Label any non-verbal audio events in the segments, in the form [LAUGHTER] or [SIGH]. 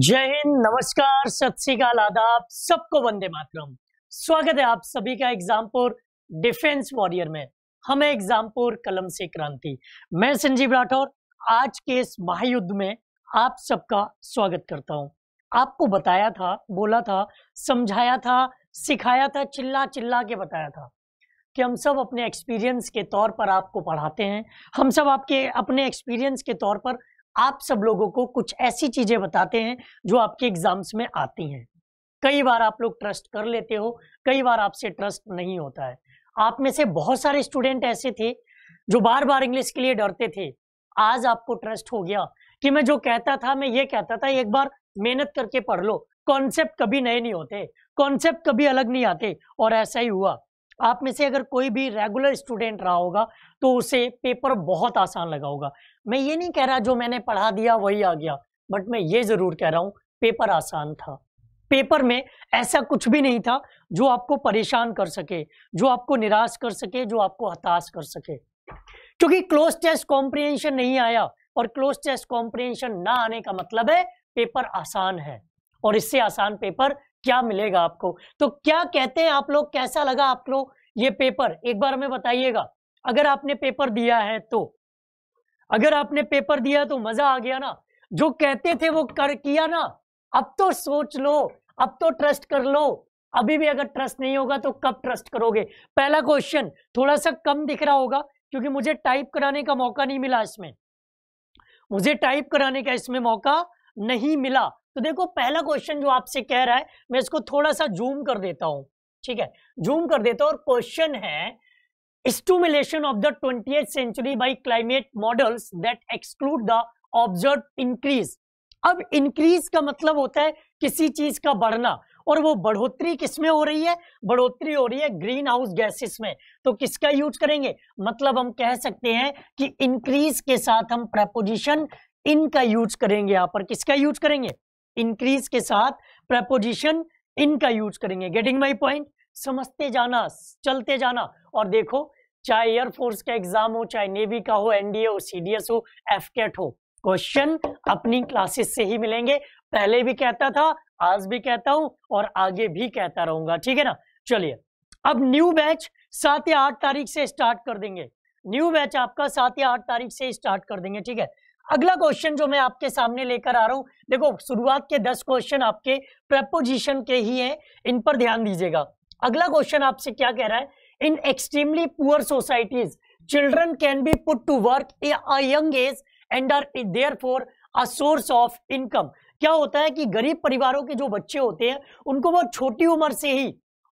जय हिंद नमस्कार सत श्रीकाल आदाब सबको वंदे मातरम स्वागत है आप सभी का एग्जामपुर डिफेंस वॉरियर में हमें एग्जामपुर कलम से क्रांति मैं संजीव राठौर आज के इस महायुद्ध में आप सबका स्वागत करता हूं आपको बताया था बोला था समझाया था सिखाया था चिल्ला चिल्ला के बताया था कि हम सब अपने एक्सपीरियंस के तौर पर आपको पढ़ाते हैं हम सब आपके अपने एक्सपीरियंस के तौर पर आप सब लोगों को कुछ ऐसी चीजें बताते हैं जो आपके एग्जाम्स में आती हैं कई बार आप लोग ट्रस्ट कर लेते हो कई बार आपसे ट्रस्ट नहीं होता है आप में से बहुत सारे स्टूडेंट ऐसे थे जो बार बार इंग्लिश के लिए डरते थे आज आपको ट्रस्ट हो गया कि मैं जो कहता था मैं ये कहता था एक बार मेहनत करके पढ़ लो कॉन्सेप्ट कभी नए नहीं होते कॉन्सेप्ट कभी अलग नहीं आते और ऐसा ही हुआ आप में से अगर कोई भी रेगुलर स्टूडेंट रहा होगा तो उसे पेपर बहुत आसान लगा होगा मैं ये नहीं कह रहा जो मैंने पढ़ा दिया वही आ गया बट मैं ये जरूर कह रहा हूं पेपर आसान था पेपर में ऐसा कुछ भी नहीं था जो आपको परेशान कर सके जो आपको निराश कर सके जो आपको हताश कर सके क्योंकि क्लोज टेस्ट कॉम्प्रिहेंशन नहीं आया और क्लोज टेस्ट कॉम्प्रिहेंशन ना आने का मतलब है पेपर आसान है और इससे आसान पेपर क्या मिलेगा आपको तो क्या कहते हैं आप लोग कैसा लगा आप लोग ये पेपर एक बार हमें बताइएगा अगर आपने पेपर दिया है तो अगर आपने पेपर दिया तो मजा आ गया ना जो कहते थे वो कर किया ना अब तो सोच लो अब तो ट्रस्ट कर लो अभी भी अगर ट्रस्ट नहीं होगा तो कब ट्रस्ट करोगे पहला क्वेश्चन थोड़ा सा कम दिख रहा होगा क्योंकि मुझे टाइप कराने का मौका नहीं मिला इसमें मुझे टाइप कराने का इसमें मौका नहीं मिला तो देखो पहला क्वेश्चन जो आपसे कह रहा है मैं इसको थोड़ा सा जूम कर देता हूं ठीक है जूम कर देता हूं और क्वेश्चन है stimulation of the 20th century by climate models that exclude the observed increase अब इंक्रीज का मतलब होता है किसी चीज का बढ़ना और वो बढ़ोतरी किसमें हो रही है बढ़ोतरी हो रही है ग्रीन हाउस गैसेस में तो किसका यूज करेंगे मतलब हम कह सकते हैं कि इंक्रीज के साथ हम प्रपोजिशन इन का यूज करेंगे यहां पर किसका यूज करेंगे इंक्रीज के साथ प्रपोजिशन इन का यूज करेंगे गेटिंग माई पॉइंट समझते जाना चलते जाना और देखो चाहे एयरफोर्स का एग्जाम हो चाहे नेवी का हो एनडीए हो सीडीएस हो एफकेट हो क्वेश्चन अपनी क्लासेस से ही मिलेंगे पहले भी कहता था आज भी कहता हूं और आगे भी कहता रहूंगा ठीक है ना चलिए अब न्यू बैच सात या आठ तारीख से स्टार्ट कर देंगे न्यू बैच आपका सात या आठ तारीख से स्टार्ट कर देंगे ठीक है अगला क्वेश्चन जो मैं आपके सामने लेकर आ रहा हूं देखो शुरुआत के दस क्वेश्चन आपके प्रपोजिशन के ही हैं इन पर ध्यान दीजिएगा अगला क्वेश्चन आपसे क्या कह रहा है in extremely poor societies children can be put to work a age and are therefore a source of income क्या होता है कि गरीब परिवारों के जो बच्चे होते हैं उनको बहुत छोटी उम्र से ही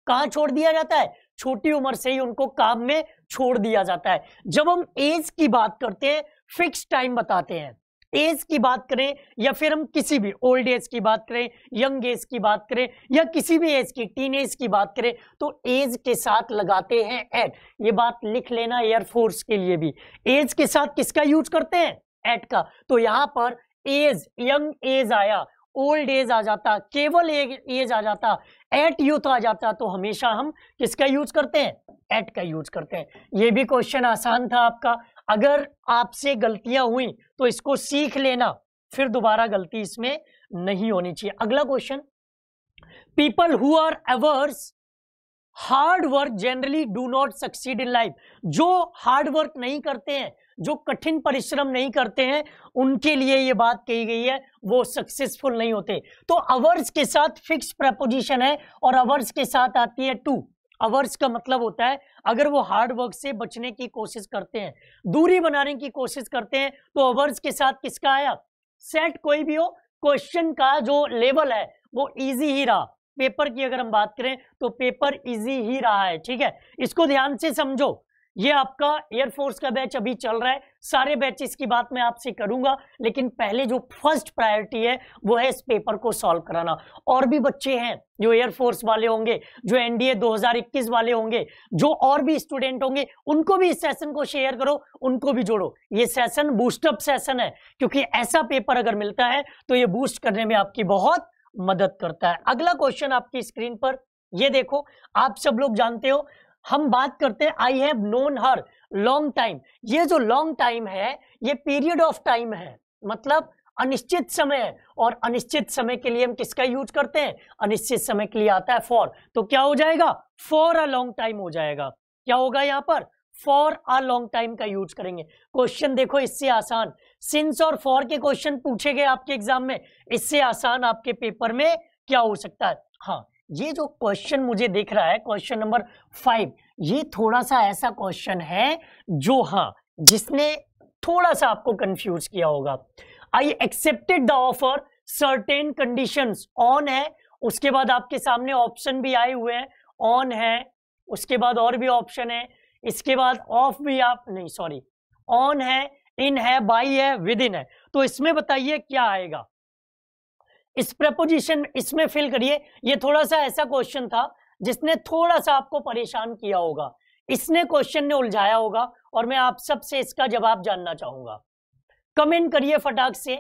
कहाँ छोड़ दिया जाता है छोटी उम्र से ही उनको काम में छोड़ दिया जाता है जब हम एज की बात करते हैं फिक्स टाइम बताते हैं एज की बात करें या फिर हम किसी भी ओल्ड एज की बात करें यंग एज की बात करें या किसी भी एज की टीन एज की बात करें तो एज के साथ लगाते हैं एट ये बात लिख लेना एयरफोर्स के लिए भी एज के साथ किसका यूज करते हैं एट का तो यहां पर एज यंग एज आया ओल्ड एज आ जाता केवल एज आ जाता एट यूथ आ जाता तो हमेशा हम किसका यूज करते हैं एट का यूज करते हैं ये भी क्वेश्चन आसान था आपका अगर आपसे गलतियां हुई तो इसको सीख लेना फिर दोबारा गलती इसमें नहीं होनी चाहिए अगला question people who are averse hard work generally do not succeed in life जो हार्ड वर्क नहीं करते हैं जो कठिन परिश्रम नहीं करते हैं उनके लिए ये बात कही गई है वो सक्सेसफुल नहीं होते तो अवर्स के साथ फिक्स प्रपोजिशन है और अवर्स के साथ आती है टू अवर्स का मतलब होता है अगर वो हार्ड वर्क से बचने की कोशिश करते हैं दूरी बनाने की कोशिश करते हैं तो अवर्स के साथ किसका आया सेट कोई भी हो क्वेश्चन का जो लेवल है वो इजी ही रहा पेपर की अगर हम बात करें तो पेपर इजी ही रहा है ठीक है इसको ध्यान से समझो ये आपका एयरफोर्स का बैच अभी चल रहा है सारे बैचेस की बात मैं आपसे करूंगा लेकिन पहले जो फर्स्ट प्रायोरिटी है वो है इस पेपर को सॉल्व कराना और भी बच्चे हैं जो एयरफोर्स वाले होंगे जो एनडीए 2021 वाले होंगे जो और भी स्टूडेंट होंगे उनको भी इस सेशन को शेयर करो उनको भी जोड़ो ये सेशन बूस्टअप सेशन है क्योंकि ऐसा पेपर अगर मिलता है तो ये बूस्ट करने में आपकी बहुत मदद करता है अगला क्वेश्चन आपकी स्क्रीन पर ये देखो आप सब लोग जानते हो हम बात करते हैं I have known her long time ये जो लॉन्ग टाइम है ये पीरियड ऑफ टाइम है मतलब अनिश्चित समय और अनिश्चित समय के लिए हम किसका यूज करते हैं अनिश्चित समय के लिए आता है फॉर तो क्या हो जाएगा फॉर अ लॉन्ग टाइम हो जाएगा क्या होगा यहाँ पर फॉर अ लॉन्ग टाइम का यूज करेंगे क्वेश्चन देखो इससे आसान सिंस और फॉर के क्वेश्चन पूछे गए आपके एग्जाम में इससे आसान आपके पेपर में क्या हो सकता है हाँ ये जो क्वेश्चन मुझे दिख रहा है क्वेश्चन नंबर फाइव ये थोड़ा सा ऐसा क्वेश्चन है जो हाँ जिसने थोड़ा सा आपको कंफ्यूज किया होगा I accepted the offer certain condition on है उसके बाद आपके सामने ऑप्शन भी आए हुए हैं ऑन है उसके बाद और भी ऑप्शन है इसके बाद ऑफ भी आप नहीं सॉरी ऑन है इन है बाई है विद इन है तो इसमें बताइए क्या आएगा इस प्रपोजिशन इसमें फिल करिए ये थोड़ा सा ऐसा क्वेश्चन था जिसने थोड़ा सा आपको परेशान किया होगा इसने क्वेश्चन ने उलझाया होगा और मैं आप सबसे इसका जवाब जानना चाहूंगा कमेंट करिए फटाक से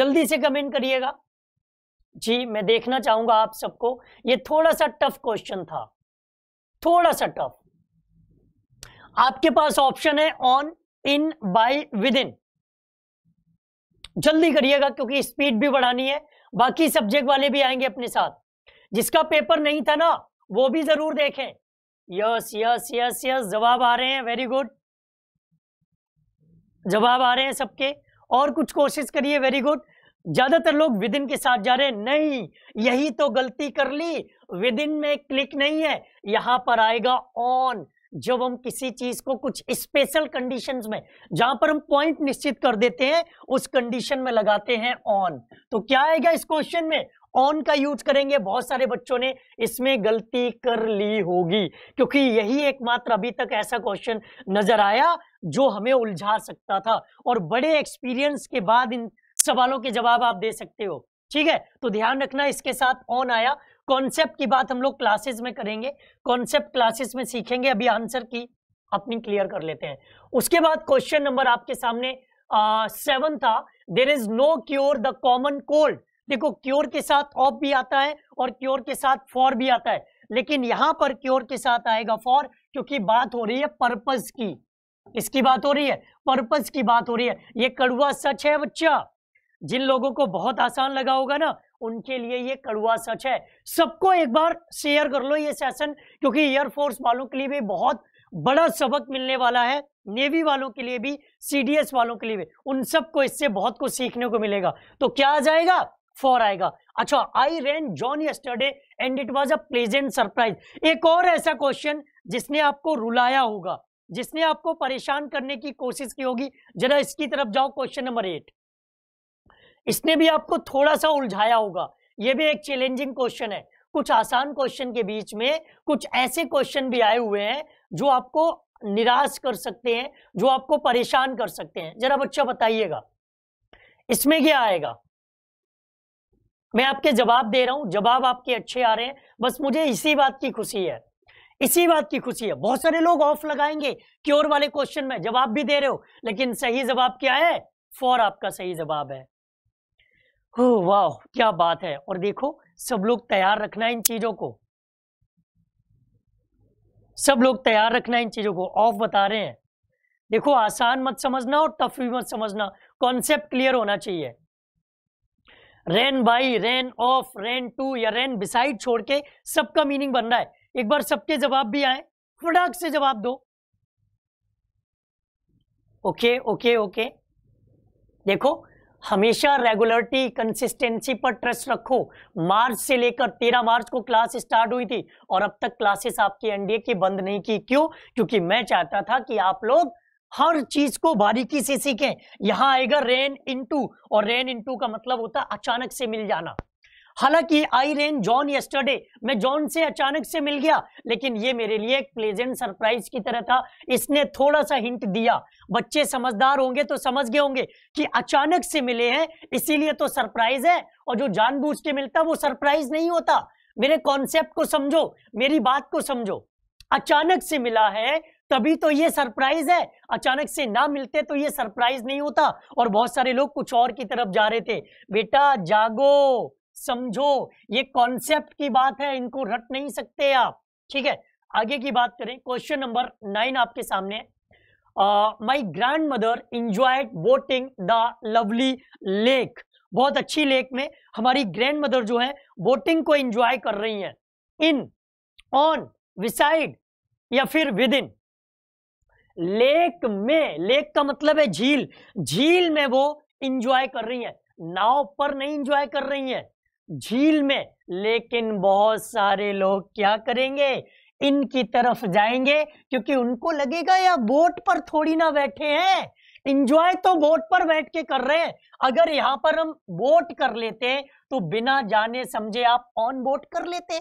जल्दी से कमेंट करिएगा जी मैं देखना चाहूंगा आप सबको ये थोड़ा सा टफ क्वेश्चन था थोड़ा सा टफ आपके पास ऑप्शन है on in by within जल्दी करिएगा क्योंकि स्पीड भी बढ़ानी है बाकी सब्जेक्ट वाले भी आएंगे अपने साथ जिसका पेपर नहीं था ना वो भी जरूर देखें यस यस यस यस जवाब आ रहे हैं वेरी गुड जवाब आ रहे हैं सबके और कुछ कोशिश करिए वेरी गुड ज्यादातर लोग विद इन के साथ जा रहे हैं नहीं यही तो गलती कर ली विदिन में क्लिक नहीं है यहां पर आएगा ऑन जब हम किसी चीज को कुछ स्पेशल कंडीशंस में जहां पर हम पॉइंट निश्चित कर देते हैं उस कंडीशन में लगाते हैं ऑन तो क्या आएगा इस क्वेश्चन में ऑन का यूज करेंगे बहुत सारे बच्चों ने इसमें गलती कर ली होगी क्योंकि यही एकमात्र अभी तक ऐसा क्वेश्चन नजर आया जो हमें उलझा सकता था और बड़े एक्सपीरियंस के बाद इन सवालों के जवाब आप दे सकते हो ठीक है तो ध्यान रखना इसके साथ ऑन आया कॉन्सेप्ट की बात हम लोग क्लासेस में करेंगे कॉन्सेप्ट क्लासेस में सीखेंगे अभी आंसर की अपनी क्लियर कर लेते हैं उसके बाद क्वेश्चन नंबर आपके सामने सेवन था there is no cure the common cold देखो क्योर के साथ ऑफ भी आता है और क्योर के साथ फॉर भी आता है लेकिन यहां पर क्योर के साथ आएगा फॉर क्योंकि बात हो रही है पर्पज की इसकी बात हो रही है पर्पज की बात हो रही है ये कड़ुआ सच है बच्चा जिन लोगों को बहुत आसान लगा होगा ना उनके लिए ये कड़वा सच है सबको एक बार शेयर कर लो ये सेशन क्योंकि एयरफोर्स वालों के लिए भी बहुत बड़ा सबक मिलने वाला है नेवी वालों के लिए भी सीडीएस वालों के लिए भी उन सबको इससे बहुत कुछ सीखने को मिलेगा तो क्या आ जाएगा फॉर आएगा अच्छा I ran John yesterday and it was a pleasant surprise एक और ऐसा क्वेश्चन जिसने आपको रुलाया होगा जिसने आपको परेशान करने की कोशिश की होगी जरा इसकी तरफ जाओ क्वेश्चन नंबर एट इसने भी आपको थोड़ा सा उलझाया होगा ये भी एक चैलेंजिंग क्वेश्चन है कुछ आसान क्वेश्चन के बीच में कुछ ऐसे क्वेश्चन भी आए हुए हैं जो आपको निराश कर सकते हैं जो आपको परेशान कर सकते हैं जरा बच्चा बताइएगा इसमें क्या आएगा मैं आपके जवाब दे रहा हूं जवाब आपके अच्छे आ रहे हैं बस मुझे इसी बात की खुशी है इसी बात की खुशी है बहुत सारे लोग ऑफ लगाएंगे क्योर वाले क्वेश्चन में जवाब भी दे रहे हो लेकिन सही जवाब क्या है फॉर आपका सही जवाब है वाह क्या बात है और देखो सब लोग तैयार रखना इन चीजों को सब लोग तैयार रखना इन चीजों को ऑफ बता रहे हैं देखो आसान मत समझना और टफ भी मत समझना कॉन्सेप्ट क्लियर होना चाहिए ran by ran of ran to या रेन बिसाइड छोड़ के सबका मीनिंग बन रहा है एक बार सबके जवाब भी आए फटाक से जवाब दो ओके ओके ओके देखो हमेशा रेगुलरिटी कंसिस्टेंसी पर ट्रस्ट रखो मार्च से लेकर तेरह मार्च को क्लास स्टार्ट हुई थी और अब तक क्लासेस आपके एनडीए की बंद नहीं की क्यों क्योंकि मैं चाहता था कि आप लोग हर चीज को बारीकी से सीखें यहां आएगा रेन इनटू और रेन इनटू का मतलब होता अचानक से मिल जाना हालांकि आई रेन जॉन यस्टरडे मैं जॉन से अचानक से मिल गया लेकिन ये मेरे लिए एक प्लेजेंट सरप्राइज की तरह था इसने थोड़ा सा हिंट दिया बच्चे समझदार होंगे तो समझ गए होंगे कि अचानक से मिले हैं इसीलिए तो सरप्राइज है और जो जानबूझ के मिलता वो सरप्राइज नहीं होता मेरे कॉन्सेप्ट को समझो मेरी बात को समझो अचानक से मिला है तभी तो ये सरप्राइज है अचानक से ना मिलते तो ये सरप्राइज नहीं होता और बहुत सारे लोग कुछ और की तरफ जा रहे थे बेटा जागो समझो ये कॉन्सेप्ट की बात है इनको रट नहीं सकते आप ठीक है आगे की बात करें क्वेश्चन नंबर नाइन आपके सामने my grandmother enjoyed boating the lovely lake बहुत अच्छी लेक में हमारी ग्रैंड मदर जो है बोटिंग को एंजॉय कर रही है इन ऑन विसाइड या फिर विद इन लेक में लेक का मतलब है झील झील में वो इंजॉय कर रही है नाव पर नहीं इंजॉय कर रही है झील में लेकिन बहुत सारे लोग क्या करेंगे इनकी तरफ जाएंगे क्योंकि उनको लगेगा या बोट पर थोड़ी ना बैठे हैं इंजॉय तो बोट पर बैठ के कर रहे हैं अगर यहां पर हम बोट कर लेते तो बिना जाने समझे आप ऑन बोट कर लेते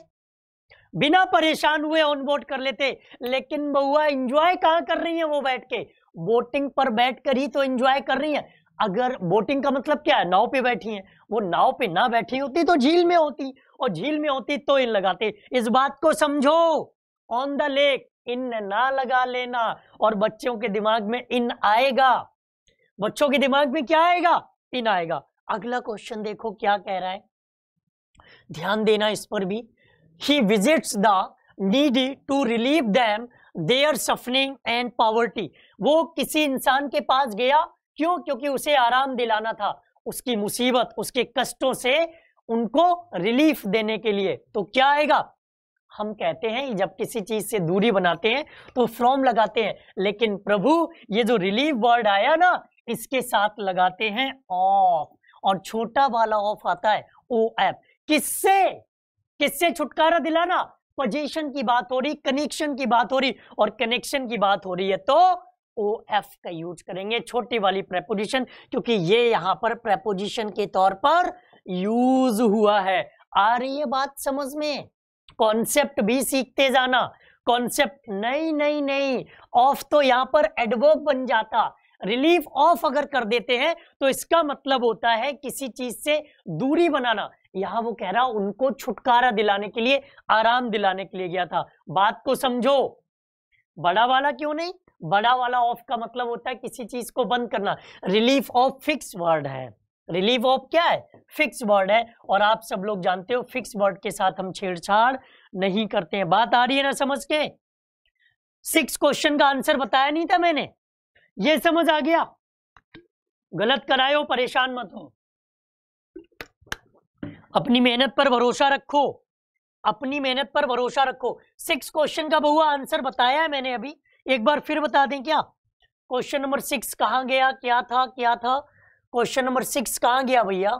बिना परेशान हुए ऑन बोट कर लेते लेकिन बउआ इंजॉय कहां कर रही है वो बैठ के बोटिंग पर बैठ कर ही तो एंजॉय कर रही है अगर बोटिंग का मतलब क्या है नाव पे बैठी हैं वो नाव पे ना बैठी होती तो झील में होती और झील में होती तो इन लगाते इस बात को समझो ऑन द लेक इन ना लगा लेना और बच्चों के दिमाग में इन आएगा बच्चों के दिमाग में क्या आएगा इन आएगा अगला क्वेश्चन देखो क्या कह रहा है ध्यान देना इस पर भी he visits the needy to relieve them their suffering and poverty वो किसी इंसान के पास गया क्यों क्योंकि उसे आराम दिलाना था उसकी मुसीबत उसके कष्टों से उनको रिलीफ देने के लिए तो क्या आएगा हम कहते हैं जब किसी चीज से दूरी बनाते हैं तो फ्रॉम लगाते हैं लेकिन प्रभु ये जो रिलीफ वर्ड आया ना इसके साथ लगाते हैं ऑफ और छोटा वाला ऑफ आता है ओ एफ किससे किससे छुटकारा दिलाना पोजीशन की बात हो रही कनेक्शन की बात हो रही और कनेक्शन की बात हो रही है तो ओ एफ का यूज करेंगे छोटी वाली प्रेपोजिशन क्योंकि ये यहाँ पर प्रेपोजिशन के तौर पर यूज हुआ है आ रही है बात समझ में कॉन्सेप्ट भी सीखते जाना कॉन्सेप्ट नहीं नहीं नहीं ऑफ तो यहाँ पर एडवोक बन जाता रिलीफ ऑफ अगर कर देते हैं तो इसका मतलब होता है किसी चीज से दूरी बनाना यहां वो कह रहा उनको छुटकारा दिलाने के लिए आराम दिलाने के लिए गया था बात को समझो बड़ा वाला क्यों नहीं बड़ा वाला ऑफ का मतलब होता है किसी चीज को बंद करना रिलीफ ऑफ फिक्स वर्ड है रिलीफ ऑफ क्या है फिक्स वर्ड है और आप सब लोग जानते हो फिक्स वर्ड के साथ हम छेड़छाड़ नहीं करते हैं बात आ रही है ना समझ के सिक्स क्वेश्चन का आंसर बताया नहीं था मैंने ये समझ आ गया गलत कराए हो परेशान मत हो अपनी मेहनत पर भरोसा रखो अपनी मेहनत पर भरोसा रखो सिक्स क्वेश्चन का बहुआ आंसर बताया है मैंने अभी एक बार फिर बता दें क्या क्वेश्चन नंबर सिक्स कहाँ गया क्या था क्या था क्वेश्चन नंबर सिक्स कहाँ गया भैया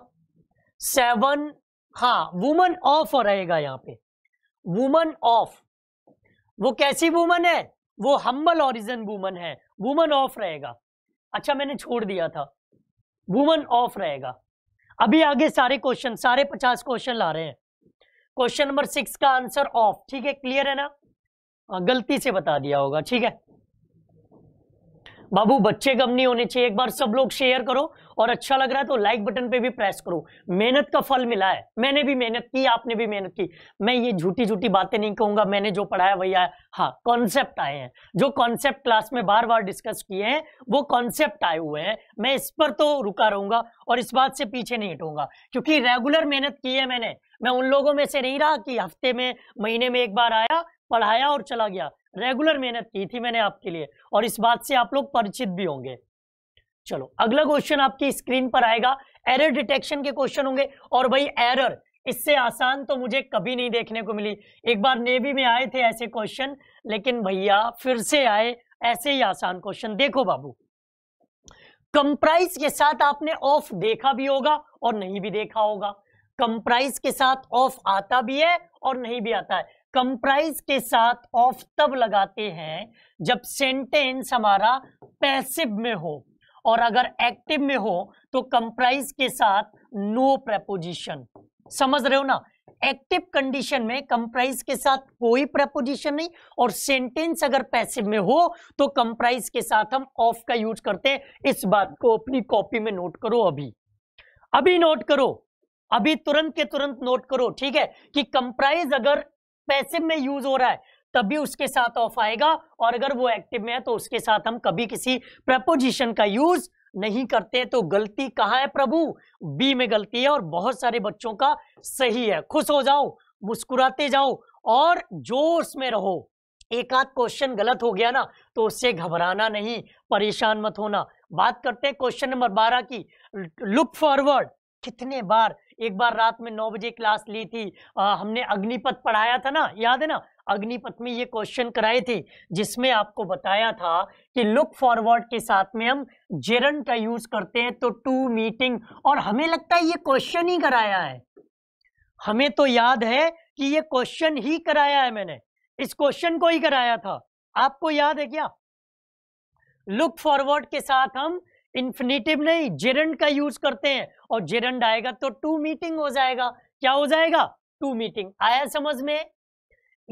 सेवन हाँ वुमन ऑफ रहेगा यहाँ पे वुमन ऑफ वो कैसी वुमन है वो हम्बल ऑरिजन वुमन है वुमन ऑफ रहेगा अच्छा मैंने छोड़ दिया था वुमन ऑफ रहेगा अभी आगे सारे क्वेश्चन सारे पचास क्वेश्चन ला रहे हैं क्वेश्चन नंबर सिक्स का आंसर ऑफ ठीक है क्लियर है ना हाँ, गलती से बता दिया होगा ठीक है बाबू बच्चे कम नहीं होने चाहिए एक बार सब लोग शेयर करो और अच्छा लग रहा है तो लाइक बटन पे भी प्रेस करो मेहनत का फल मिला है मैंने भी मेहनत की आपने भी मेहनत की मैं ये झूठी झूठी बातें नहीं कहूंगा मैंने जो पढ़ाया वही आया हाँ कॉन्सेप्ट आए हैं जो कॉन्सेप्ट क्लास में बार बार डिस्कस किए हैं वो कॉन्सेप्ट आए हुए हैं मैं इस पर तो रुका रहूंगा और इस बात से पीछे नहीं हटूंगा क्योंकि रेगुलर मेहनत की है मैंने मैं उन लोगों में से नहीं रहा कि हफ्ते में महीने में एक बार आया पढ़ाया और चला गया रेगुलर मेहनत की थी मैंने आपके लिए और इस बात से आप लोग परिचित भी होंगे चलो अगला क्वेश्चन आपकी स्क्रीन पर आएगा एरर डिटेक्शन के क्वेश्चन होंगे और भाई एरर इससे आसान तो मुझे कभी नहीं देखने को मिली एक बार नेवी में आए थे ऐसे क्वेश्चन लेकिन भैया फिर से आए ऐसे ही आसान क्वेश्चन देखो बाबू कंप्राइज के साथ आपने ऑफ देखा भी होगा और नहीं भी देखा होगा कंप्राइज के साथ ऑफ आता भी है और नहीं भी आता है कंप्राइज के साथ ऑफ तब लगाते हैं जब सेंटेंस हमारा पैसिव में हो और अगर एक्टिव में हो तो कंप्राइज के साथ नो प्रपोजिशन समझ रहे हो ना एक्टिव कंडीशन में कंप्राइज के साथ कोई प्रपोजिशन नहीं और सेंटेंस अगर पैसिव में हो तो कंप्राइज के साथ हम ऑफ का यूज करते हैं इस बात को अपनी कॉपी में नोट करो अभी अभी नोट करो अभी तुरंत के तुरंत नोट करो ठीक है कि कंप्राइज अगर पैसिव में यूज हो रहा है तभी उसके साथ ऑफ आएगा और अगर वो एक्टिव में है तो उसके साथ हम कभी किसी प्रपोजिशन का यूज नहीं करते तो गलती कहाँ है प्रभु बी में गलती है और बहुत सारे बच्चों का सही है खुश हो जाओ मुस्कुराते जाओ और जोश में रहो एक आध क्वेश्चन गलत हो गया ना तो उससे घबराना नहीं परेशान मत होना बात करते हैं क्वेश्चन नंबर बारह की लुक फॉरवर्ड कितने बार एक बार रात में नौ बजे क्लास ली थी आ, हमने अग्निपथ पढ़ाया था ना याद है ना अग्निपथ में ये क्वेश्चन कराए थे जिसमें आपको बताया था कि लुक फॉरवर्ड के साथ में हम जेरन का यूज करते हैं तो टू मीटिंग और हमें लगता है ये क्वेश्चन ही कराया है हमें तो याद है कि ये क्वेश्चन ही कराया है मैंने इस क्वेश्चन को ही कराया था आपको याद है क्या लुक फॉरवर्ड के साथ हम इन्फिनेटिव नहीं जेरंड का यूज करते हैं और जेरंड आएगा तो टू मीटिंग हो जाएगा क्या हो जाएगा टू मीटिंग आया समझ में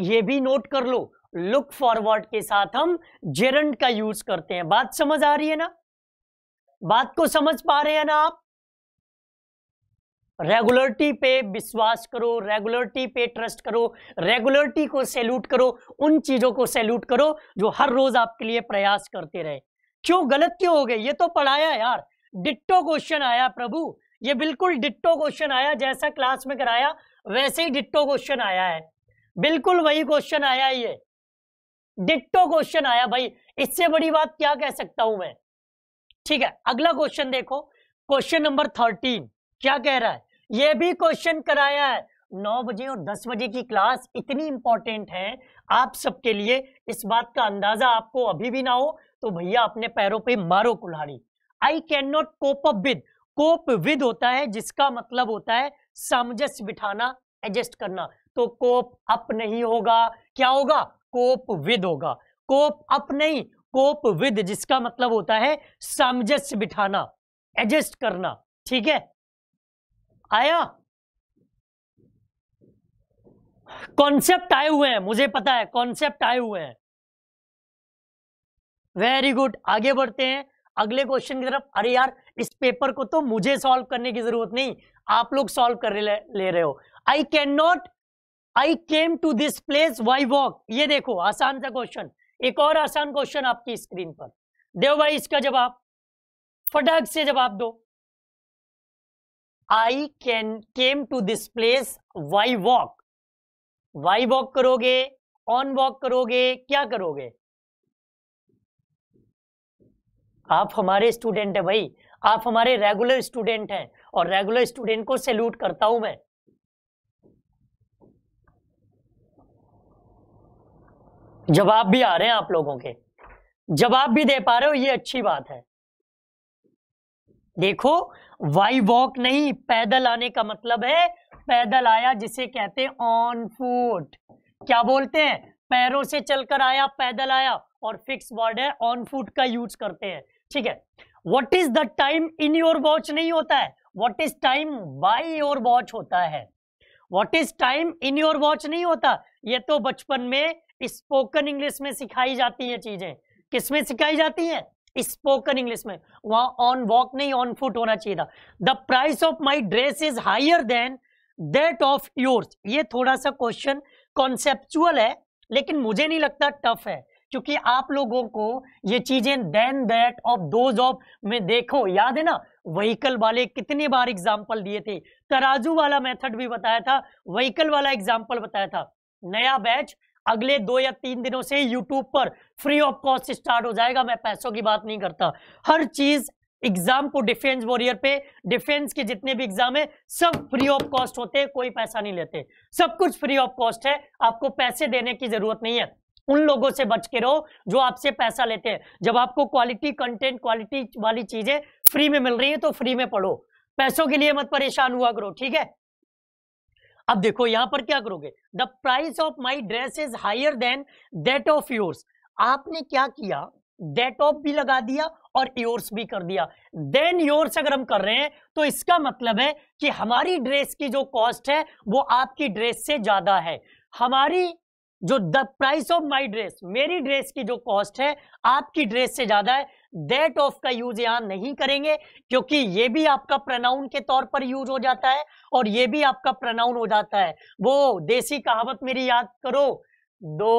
ये भी नोट कर लो लुक फॉरवर्ड के साथ हम जेरंड का यूज करते हैं बात समझ आ रही है ना बात को समझ पा रहे हैं ना आप रेगुलरिटी पे विश्वास करो रेगुलरिटी पे ट्रस्ट करो रेगुलरिटी को सैल्यूट करो उन चीजों को सैल्यूट करो जो हर रोज आपके लिए प्रयास करते रहे क्यों गलत क्यों हो गए ये तो पढ़ाया यार डिट्टो क्वेश्चन आया प्रभु ये बिल्कुल डिट्टो क्वेश्चन आया जैसा क्लास में कराया वैसे ही डिट्टो क्वेश्चन आया है बिल्कुल वही क्वेश्चन आया ये डिट्टो क्वेश्चन आया भाई इससे बड़ी बात क्या कह सकता हूं मैं ठीक है अगला क्वेश्चन देखो क्वेश्चन नंबर थर्टीन क्या कह रहा है ये भी क्वेश्चन कराया है नौ बजे और दस बजे की क्लास इतनी इंपॉर्टेंट है आप सबके लिए इस बात का अंदाजा आपको अभी भी ना हो तो भैया अपने पैरों पे मारो कुल्हाड़ी I can not cope up with cope with होता है जिसका मतलब होता है सामंजस्य बिठाना एडजस्ट करना तो कोप अप नहीं होगा क्या होगा कोप विद होगा कोप अप नहीं कोप विद जिसका मतलब होता है सामंजस्य बिठाना एडजस्ट करना ठीक है आया कॉन्सेप्ट आए हुए हैं मुझे पता है कॉन्सेप्ट आए हुए हैं वेरी गुड आगे बढ़ते हैं अगले क्वेश्चन की तरफ अरे यार इस पेपर को तो मुझे सॉल्व करने की जरूरत नहीं आप लोग सॉल्व कर ले, ले रहे हो I can not I came to this place by walk ये देखो आसान सा क्वेश्चन एक और आसान क्वेश्चन आपकी स्क्रीन पर देव भाई इसका जवाब फटाक से जवाब दो I can came to this place by walk by walk करोगे ऑन वॉक करोगे क्या करोगे आप हमारे स्टूडेंट हैं भाई आप हमारे रेगुलर स्टूडेंट हैं और रेगुलर स्टूडेंट को सैल्यूट करता हूं मैं जवाब भी आ रहे हैं आप लोगों के जवाब भी दे पा रहे हो ये अच्छी बात है देखो वाई वॉक नहीं पैदल आने का मतलब है पैदल आया जिसे कहते हैं ऑन फुट क्या बोलते हैं पैरों से चलकर आया पैदल आया और फिक्स वर्ड है ऑन फुट का यूज करते हैं ठीक है what is the time in your watch नहीं होता है what is time by your watch होता है what is time in your watch नहीं होता ये तो बचपन में स्पोकन इंग्लिश में सिखाई जाती है चीजें किसमें सिखाई जाती है स्पोकन इंग्लिश में वहां ऑन वॉक नहीं ऑन फुट होना चाहिए था the price of my dress is higher than that of your ये थोड़ा सा क्वेश्चन कॉन्सेप्चुअल है लेकिन मुझे नहीं लगता टफ है क्योंकि आप लोगों को ये चीजें than that of those of में देखो याद है ना वहीकल वाले कितने बार एग्जाम्पल दिए थे तराजू वाला मेथड भी बताया था वहीकल वाला एग्जाम्पल बताया था नया बैच अगले दो या तीन दिनों से यूट्यूब पर फ्री ऑफ कॉस्ट स्टार्ट हो जाएगा मैं पैसों की बात नहीं करता हर चीज एग्जाम को डिफेंस वॉरियर पे डिफेंस के जितने भी एग्जाम है सब फ्री ऑफ कॉस्ट होते हैं कोई पैसा नहीं लेते सब कुछ फ्री ऑफ कॉस्ट है आपको पैसे देने की जरूरत नहीं है उन लोगों से बच के रहो जो आपसे पैसा लेते हैं जब आपको क्वालिटी कंटेंट क्वालिटी वाली चीजें फ्री में मिल रही है तो फ्री में पढ़ो पैसों के लिए मत परेशान हुआ करो ठीक है अब देखो यहां पर क्या करोगे the price of my dress is higher than that of yours आपने क्या किया दैट ऑफ भी लगा दिया और योर्स भी कर दिया देन योर्स अगर हम कर रहे हैं तो इसका मतलब है कि हमारी ड्रेस की जो कॉस्ट है वो आपकी ड्रेस से ज्यादा है हमारी जो the price of my dress मेरी ड्रेस की जो कॉस्ट है आपकी ड्रेस से ज्यादा है दैट ऑफ का यूज यहां नहीं करेंगे क्योंकि ये भी आपका प्रनाउन के तौर पर यूज हो जाता है और ये भी आपका प्रनाउन हो जाता है वो देसी कहावत मेरी याद करो दो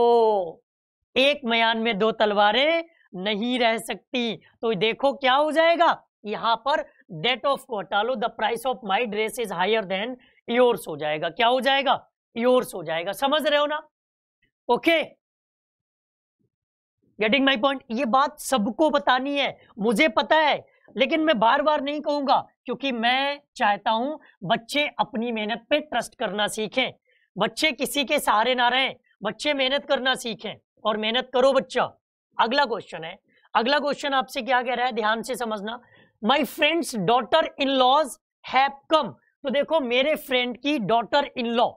एक मयान में दो तलवारें नहीं रह सकती तो देखो क्या हो जाएगा यहां पर डेट ऑफ को हटा लो the price of my dress is higher than yours हो जाएगा क्या हो जाएगा योर्स हो जाएगा समझ रहे हो ना ओके गेटिंग माई पॉइंट ये बात सबको बतानी है मुझे पता है लेकिन मैं बार बार नहीं कहूंगा क्योंकि मैं चाहता हूं बच्चे अपनी मेहनत पे ट्रस्ट करना सीखें बच्चे किसी के सहारे ना रहें बच्चे मेहनत करना सीखें और मेहनत करो बच्चा अगला क्वेश्चन है अगला क्वेश्चन आपसे क्या कह रहा है ध्यान से समझना my friend's daughter in laws have come तो देखो मेरे फ्रेंड की डॉटर इन लॉ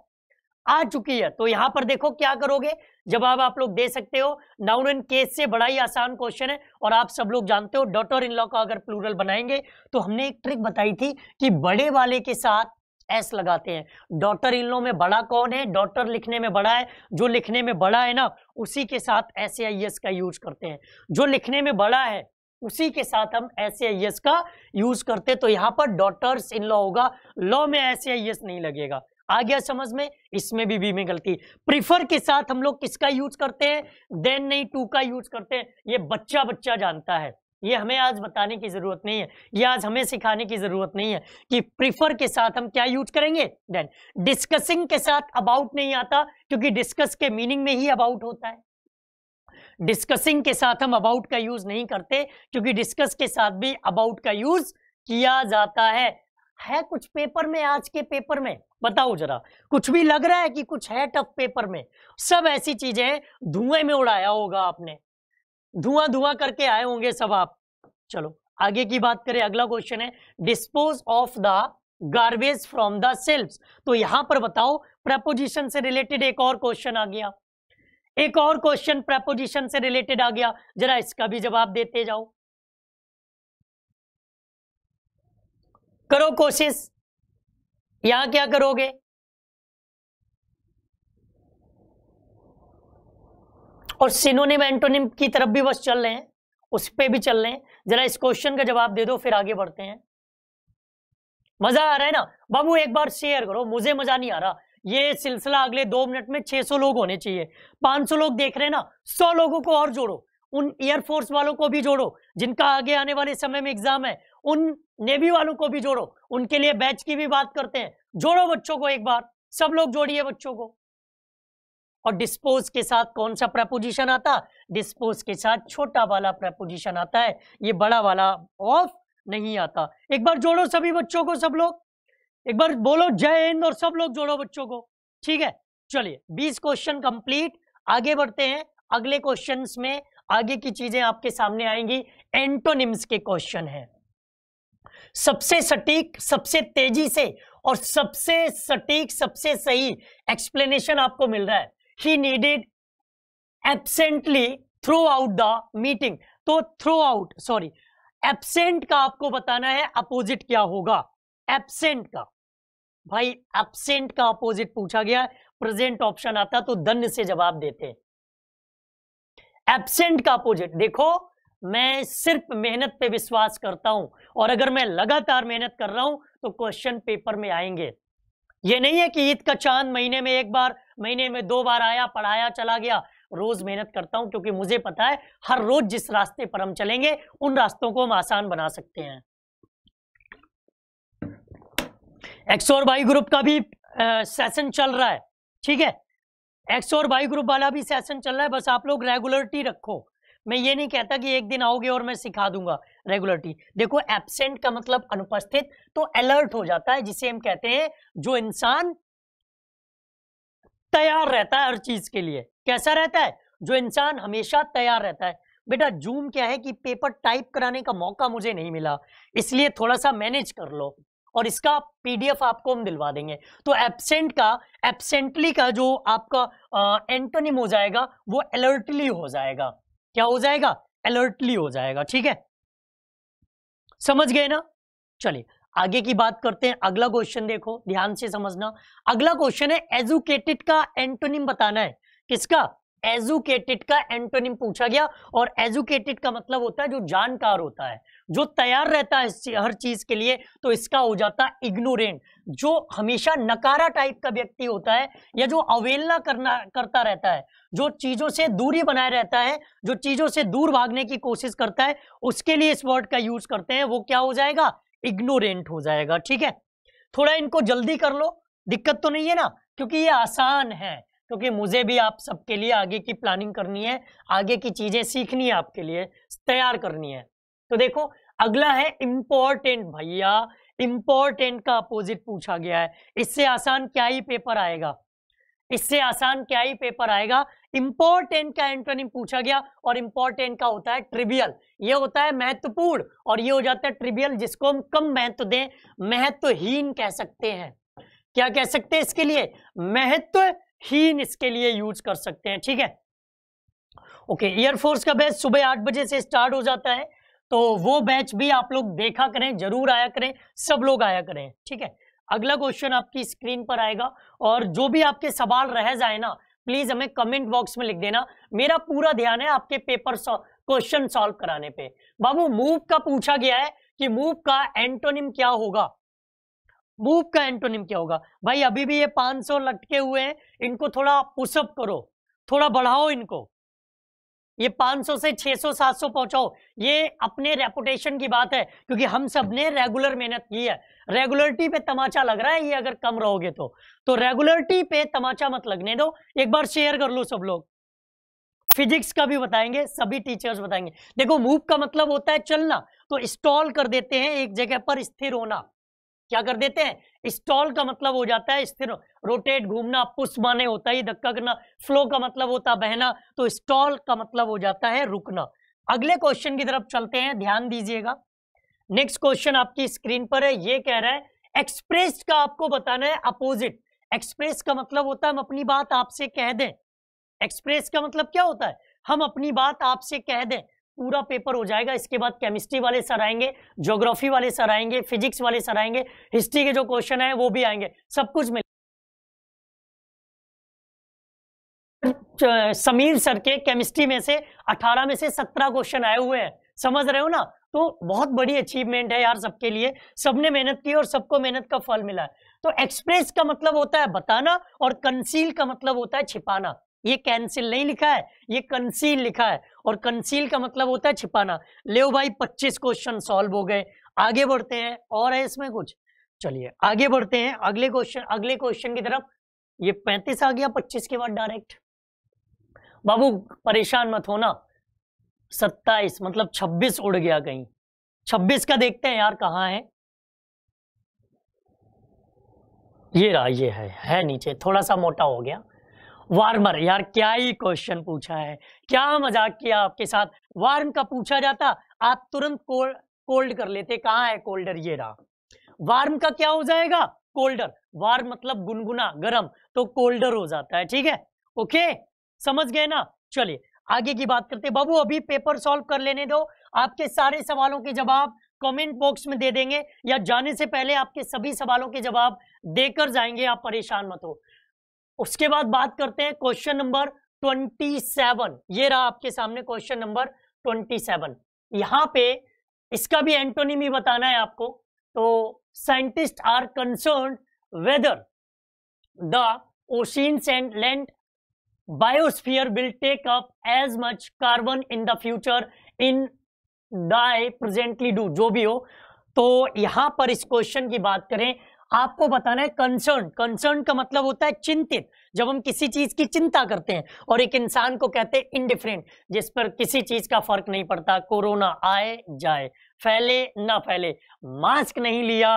आ चुकी है तो यहां पर देखो क्या करोगे जवाब आप लोग दे सकते हो नाउन इन केस से बड़ा ही आसान क्वेश्चन है और आप सब लोग जानते हो डॉटर इन लॉ का अगर प्लूरल बनाएंगे तो हमने एक ट्रिक बताई थी कि बड़े वाले के साथ एस लगाते हैं डॉटर इन लॉ में बड़ा कौन है डॉटर लिखने में बड़ा है जो लिखने में बड़ा है ना उसी के साथ एस आई एस का यूज करते हैं जो लिखने में बड़ा है उसी के साथ हम एस आई एस का यूज करते तो यहाँ पर डॉटर्स इन लॉ होगा लॉ में एस आई एस नहीं लगेगा आ गया समझ में इसमें भी बी में गलती प्रिफर के साथ हम लोग किसका यूज करते हैं देन नहीं टू का यूज करते हैं ये बच्चा बच्चा जानता है ये हमें आज बताने की जरूरत नहीं है ये आज हमें सिखाने की जरूरत नहीं है कि प्रिफर के साथ हम क्या यूज करेंगे देन डिस्कसिंग के साथ अबाउट नहीं आता क्योंकि डिस्कस के मीनिंग में ही अबाउट होता है डिस्कसिंग के साथ हम अबाउट का यूज नहीं करते क्योंकि डिस्कस के साथ भी अबाउट का यूज किया जाता है है कुछ पेपर में आज के पेपर में बताओ जरा कुछ भी लग रहा है कि कुछ है टफ पेपर में सब ऐसी चीजें धुएं में उड़ाया होगा आपने धुआं धुआं करके आए होंगे सब आप चलो आगे की बात करें अगला क्वेश्चन है dispose of the garbage from the cells तो यहां पर बताओ प्रपोजिशन से रिलेटेड एक और क्वेश्चन आ गया एक और क्वेश्चन प्रपोजिशन से रिलेटेड आ गया जरा इसका भी जवाब देते जाओ करो कोशिश यहां क्या करोगे और सिनोनिम एंटोनिम की तरफ भी बस चल रहे हैं उस पर भी चल रहे हैं जरा इस क्वेश्चन का जवाब दे दो फिर आगे बढ़ते हैं मजा आ रहा है ना बाबू एक बार शेयर करो मुझे मजा नहीं आ रहा ये सिलसिला अगले दो मिनट में 600 लोग होने चाहिए 500 लोग देख रहे हैं ना 100 लोगों को और जोड़ो उन एयरफोर्स वालों को भी जोड़ो जिनका आगे आने वाले समय में एग्जाम है उन नेवी वालों को भी जोड़ो उनके लिए बैच की भी बात करते हैं जोड़ो बच्चों को एक बार सब लोग जोड़िए बच्चों को और डिस्पोज के साथ कौन सा प्रपोजिशन आता डिस्पोज के साथ छोटा वाला प्रपोजिशन आता है ये बड़ा वाला ऑफ नहीं आता एक बार जोड़ो सभी बच्चों को सब लोग एक बार बोलो जय हिंद और सब लोग जोड़ो बच्चों को ठीक है चलिए बीस क्वेश्चन कंप्लीट आगे बढ़ते हैं अगले क्वेश्चंस में आगे की चीजें आपके सामने आएंगी एंटोनिम्स के क्वेश्चन हैं सबसे सटीक सबसे तेजी से और सबसे सटीक सबसे सही एक्सप्लेनेशन आपको मिल रहा है he needed absently throughout the meeting तो थ्रू आउट सॉरी एबसेंट का आपको बताना है अपोजिट क्या होगा एबसेंट का भाई एबसेंट का अपोजिट पूछा गया प्रेजेंट ऑप्शन आता तो धन्य से जवाब देते एबसेंट का अपोजिट देखो मैं सिर्फ मेहनत पे विश्वास करता हूं और अगर मैं लगातार मेहनत कर रहा हूं तो क्वेश्चन पेपर में आएंगे ये नहीं है कि ईद का चांद महीने में एक बार महीने में दो बार आया पढ़ाया चला गया रोज मेहनत करता हूं क्योंकि मुझे पता है हर रोज जिस रास्ते पर हम चलेंगे उन रास्तों को हम आसान बना सकते हैं एक्स और बाई ग्रुप का भी आ, सेशन चल रहा है ठीक है एक्स और बाई ग्रुप वाला भी सेशन चल रहा है बस आप लोग रेगुलरिटी रखो मैं ये नहीं कहता कि एक दिन आओगे और मैं सिखा दूंगा रेगुलरली देखो एबसेंट का मतलब अनुपस्थित तो अलर्ट हो जाता है जिसे हम कहते हैं जो इंसान तैयार रहता है हर चीज के लिए कैसा रहता है जो इंसान हमेशा तैयार रहता है बेटा जूम क्या है कि पेपर टाइप कराने का मौका मुझे नहीं मिला इसलिए थोड़ा सा मैनेज कर लो और इसका पीडीएफ आपको हम दिलवा देंगे तो एबसेंट का एबसेंटली का जो आपका एंटोनिम हो जाएगा वो अलर्टली हो जाएगा क्या हो जाएगा अलर्टली हो जाएगा ठीक है समझ गए ना चलिए आगे की बात करते हैं अगला क्वेश्चन देखो ध्यान से समझना अगला क्वेश्चन है एजुकेटेड का एंटोनिम बताना है किसका एजुकेटेड का एंटोनिम पूछा गया और एजुकेटेड का मतलब होता है जो जानकार होता है जो तैयार रहता है हर चीज के लिए तो इसका हो जाता है इग्नोरेंट जो हमेशा नकारा टाइप का व्यक्ति होता है या जो अवेलना करना करता रहता है जो चीजों से दूरी बनाए रहता है जो चीजों से दूर भागने की कोशिश करता है उसके लिए इस वर्ड का यूज करते हैं वो क्या हो जाएगा इग्नोरेंट हो जाएगा ठीक है थोड़ा इनको जल्दी कर लो दिक्कत तो नहीं है ना क्योंकि ये आसान है क्योंकि मुझे भी आप सबके लिए आगे की प्लानिंग करनी है आगे की चीजें सीखनी है आपके लिए तैयार करनी है तो देखो अगला है इंपॉर्टेंट भैया इंपॉर्टेंट का अपोजिट पूछा गया है इससे आसान क्या ही पेपर आएगा इससे आसान क्या ही पेपर आएगा इंपॉर्टेंट का एंटोनिम पूछा गया और इंपॉर्टेंट का होता है ट्रिबियल ये होता है महत्वपूर्ण और ये हो जाता है ट्रिबियल जिसको हम कम महत्व दें महत्वहीन कह सकते हैं क्या कह सकते हैं इसके लिए महत्व तो ही इसके लिए यूज कर सकते हैं ठीक है ओके एयरफोर्स का बैच सुबह आठ बजे से स्टार्ट हो जाता है तो वो बैच भी आप लोग देखा करें जरूर आया करें सब लोग आया करें ठीक है अगला क्वेश्चन आपकी स्क्रीन पर आएगा और जो भी आपके सवाल रह जाए ना प्लीज हमें कमेंट बॉक्स में लिख देना मेरा पूरा ध्यान है आपके पेपर क्वेश्चन सॉल्व कराने पे बाबू मूव का पूछा गया है कि मूव का एंटोनिम क्या होगा मूव का एंटोनिम क्या होगा भाई अभी भी ये 500 लटके हुए हैं इनको थोड़ा पुशअप करो थोड़ा बढ़ाओ इनको ये 500 से 600 700 पहुंचाओ ये अपने रेपुटेशन की बात है क्योंकि हम सब ने रेगुलर मेहनत की है रेगुलरिटी पे तमाचा लग रहा है ये अगर कम रहोगे तो तो रेगुलरिटी पे तमाचा मत लगने दो एक बार शेयर कर लो सब लोग फिजिक्स का भी बताएंगे सभी टीचर्स बताएंगे देखो मूव का मतलब होता है चलना तो स्टॉल कर देते हैं एक जगह पर स्थिर होना क्या कर देते हैं स्टॉल का मतलब हो जाता है स्थिर रोटेट घूमना पुश माने होता है धक्का करना फ्लो का मतलब होता है बहना तो स्टॉल का मतलब हो जाता है रुकना अगले क्वेश्चन की तरफ चलते हैं ध्यान दीजिएगा नेक्स्ट क्वेश्चन आपकी स्क्रीन पर है ये कह रहा है एक्सप्रेस का आपको बताना है अपोजिट एक्सप्रेस का मतलब होता है हम अपनी बात आपसे कह दें एक्सप्रेस का मतलब क्या होता है हम अपनी बात आपसे कह दें पूरा पेपर हो जाएगा इसके बाद केमिस्ट्री वाले सर आएंगे ज्योग्राफी वाले सर आएंगे फिजिक्स वाले सर आएंगे हिस्ट्री के जो क्वेश्चन है वो भी आएंगे सब कुछ मिल समीर सर के केमिस्ट्री में से 18 में से 17 क्वेश्चन आए हुए हैं समझ रहे हो ना तो बहुत बड़ी अचीवमेंट है यार सबके लिए सबने मेहनत की और सबको मेहनत का फल मिला है तो एक्सप्रेस का मतलब होता है बताना और कंसील का मतलब होता है छिपाना ये कैंसिल नहीं लिखा है ये कंसील लिखा है और कंसील का मतलब होता है छिपाना ले भाई पच्चीस क्वेश्चन सॉल्व हो गए आगे बढ़ते हैं और है इसमें कुछ चलिए आगे बढ़ते हैं अगले क्वेश्चन अगले क्वेश्चन की तरफ ये पैंतीस आ गया पच्चीस के बाद डायरेक्ट बाबू परेशान मत होना सत्ताईस मतलब छब्बीस उड़ गया कहीं छब्बीस का देखते हैं यार कहाँ है ये रहा ये है है नीचे थोड़ा सा मोटा हो गया वार्मर यार क्या ही क्वेश्चन पूछा है क्या मजाक किया आपके साथ वार्म का पूछा जाता आप तुरंत कोल्ड कोल्ड कर लेते कहाँ है कोल्डर ये रहा वार्म का क्या हो जाएगा कोल्डर वार्म मतलब गुनगुना गरम तो कोल्डर हो जाता है ठीक है ओके समझ गए ना चलिए आगे की बात करते बाबू अभी पेपर सॉल्व कर लेने दो आपके सारे सवालों के जवाब कमेंट बॉक्स में दे देंगे या जाने से पहले आपके सभी सवालों के जवाब देकर जाएंगे आप परेशान मत हो उसके बाद बात करते हैं क्वेश्चन नंबर ट्वेंटी सेवन ये रहा आपके सामने क्वेश्चन नंबर ट्वेंटी सेवन यहां पे इसका भी एंटोनिमी बताना है आपको तो scientist are concern whether the oceans and land biosphere will take up as much carbon in the future in they presently do जो भी हो तो यहां पर इस क्वेश्चन की बात करें आपको बताना है कंसर्न कंसर्न का मतलब होता है चिंतित जब हम किसी चीज की चिंता करते हैं और एक इंसान को कहते हैं इनडिफरेंट जिस पर किसी चीज का फर्क नहीं पड़ता कोरोना आए जाए फैले ना फैले मास्क नहीं लिया